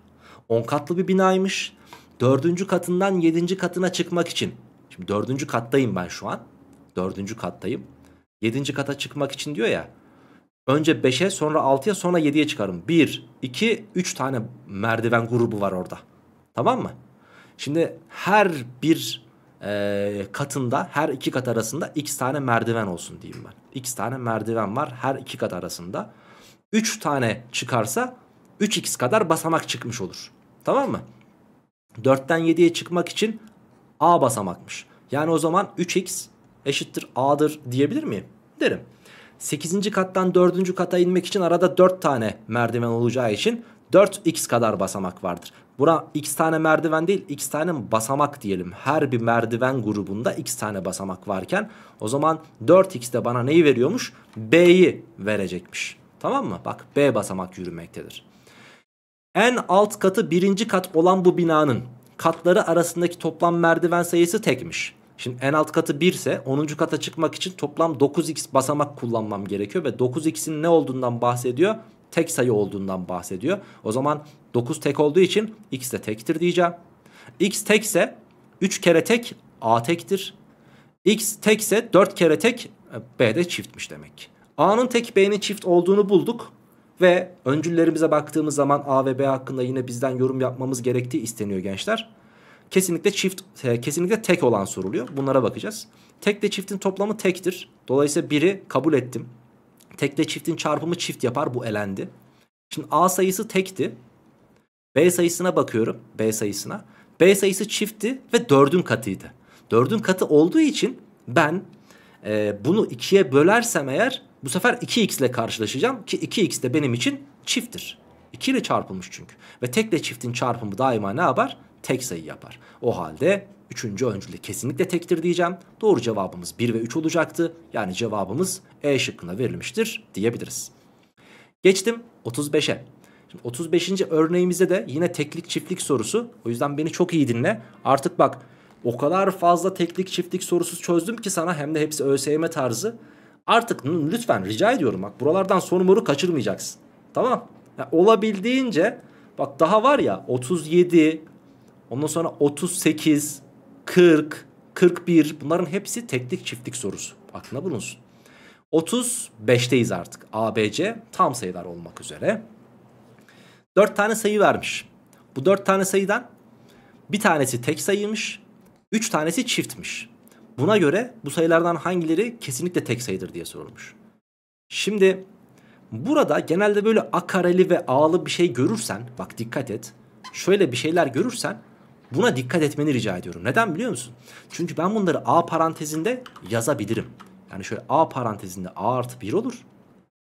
10 katlı bir binaymış dördüncü katından yedinci katına çıkmak için. Şimdi dördüncü kattayım ben şu an. Dördüncü kattayım. Yedinci kata çıkmak için diyor ya. Önce 5'e sonra 6'ya sonra 7'ye çıkarım. 1, 2, 3 tane merdiven grubu var orada. Tamam mı? Şimdi her bir e, katında her iki kat arasında x tane merdiven olsun diyeyim ben. x tane merdiven var her iki kat arasında. 3 tane çıkarsa 3x kadar basamak çıkmış olur. Tamam mı? 4'ten 7'ye çıkmak için A basamakmış. Yani o zaman 3x eşittir A'dır diyebilir miyim? Derim. 8. kattan 4. kata inmek için arada 4 tane merdiven olacağı için 4x kadar basamak vardır. Buna x tane merdiven değil x tane basamak diyelim. Her bir merdiven grubunda x tane basamak varken o zaman 4x de bana neyi veriyormuş? B'yi verecekmiş. Tamam mı? Bak B basamak yürümektedir. En alt katı birinci kat olan bu binanın katları arasındaki toplam merdiven sayısı tekmiş. Şimdi en alt katı 1 ise 10. kata çıkmak için toplam 9x basamak kullanmam gerekiyor. Ve 9x'in ne olduğundan bahsediyor? Tek sayı olduğundan bahsediyor. O zaman 9 tek olduğu için x de tektir diyeceğim. x tekse 3 kere tek a tektir. x tekse 4 kere tek e, b de çiftmiş demek. a'nın tek b'nin çift olduğunu bulduk. Ve öncüllerimize baktığımız zaman A ve B hakkında yine bizden yorum yapmamız gerektiği isteniyor gençler. Kesinlikle çift, e, kesinlikle tek olan soruluyor. Bunlara bakacağız. Tek de çiftin toplamı tektir. Dolayısıyla biri kabul ettim. Tek de çiftin çarpımı çift yapar. Bu elendi. Şimdi A sayısı tekti. B sayısına bakıyorum. B sayısına. B sayısı çiftti ve dördün katıydı. Dördün katı olduğu için ben e, bunu ikiye bölersem eğer bu sefer 2x ile karşılaşacağım ki 2x de benim için çifttir. 2 ile çarpılmış çünkü. Ve tekle çiftin çarpımı daima ne yapar? Tek sayı yapar. O halde üçüncü öncülü kesinlikle tektir diyeceğim. Doğru cevabımız 1 ve 3 olacaktı. Yani cevabımız E şıkkına verilmiştir diyebiliriz. Geçtim 35'e. 35. örneğimizde de yine teklik çiftlik sorusu. O yüzden beni çok iyi dinle. Artık bak o kadar fazla teklik çiftlik sorusu çözdüm ki sana hem de hepsi ÖSYM tarzı. Artık lütfen rica ediyorum bak buralardan son sonumoru kaçırmayacaksın. Tamam. Yani olabildiğince bak daha var ya 37 ondan sonra 38 40 41 bunların hepsi teklik çiftlik sorusu. Aklına bulunsun. 35'teyiz artık. ABC tam sayılar olmak üzere. 4 tane sayı vermiş. Bu 4 tane sayıdan bir tanesi tek sayıymış. 3 tanesi çiftmiş. Buna göre bu sayılardan hangileri kesinlikle tek sayıdır diye sorulmuş. Şimdi burada genelde böyle akareli ve ağlı bir şey görürsen bak dikkat et. Şöyle bir şeyler görürsen buna dikkat etmeni rica ediyorum. Neden biliyor musun? Çünkü ben bunları a parantezinde yazabilirim. Yani şöyle a parantezinde a artı 1 olur.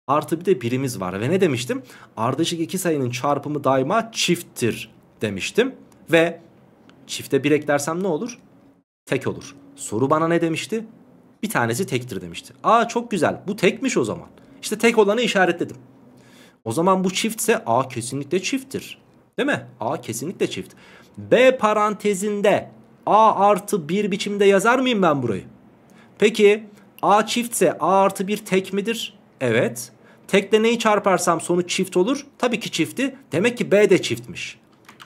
Artı bir de birimiz var. Ve ne demiştim? Ardışık iki sayının çarpımı daima çifttir demiştim. Ve çifte bir eklersem ne olur? Tek olur. Soru bana ne demişti? Bir tanesi tektir demişti. Aa çok güzel bu tekmiş o zaman. İşte tek olanı işaretledim. O zaman bu çiftse A kesinlikle çifttir. Değil mi? A kesinlikle çift. B parantezinde A artı 1 biçimde yazar mıyım ben burayı? Peki A çiftse A artı 1 tek midir? Evet. Tekle neyi çarparsam sonuç çift olur? Tabii ki çifti. Demek ki B de çiftmiş.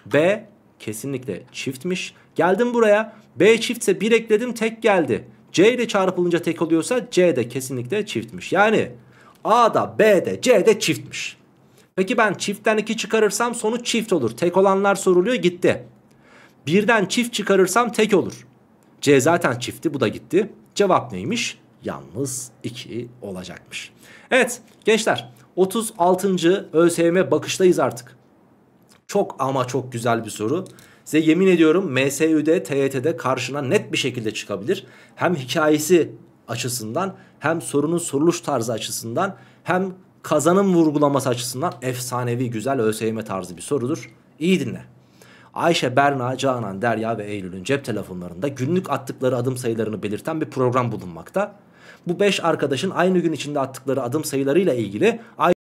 B kesinlikle çiftmiş. Geldim buraya. B çiftse 1 ekledim tek geldi. C ile çarpılınca tek oluyorsa C de kesinlikle çiftmiş. Yani A da B de C de çiftmiş. Peki ben çiftten 2 çıkarırsam sonuç çift olur. Tek olanlar soruluyor gitti. Birden çift çıkarırsam tek olur. C zaten çifti bu da gitti. Cevap neymiş? Yalnız 2 olacakmış. Evet gençler 36. ÖSYM bakıştayız artık. Çok ama çok güzel bir soru. Size yemin ediyorum MSÜ'de, TYT'de karşına net bir şekilde çıkabilir. Hem hikayesi açısından hem sorunun soruluş tarzı açısından hem kazanım vurgulaması açısından efsanevi güzel ÖSYM tarzı bir sorudur. İyi dinle. Ayşe, Berna, Canan, Derya ve Eylül'ün cep telefonlarında günlük attıkları adım sayılarını belirten bir program bulunmakta. Bu 5 arkadaşın aynı gün içinde attıkları adım sayılarıyla ilgili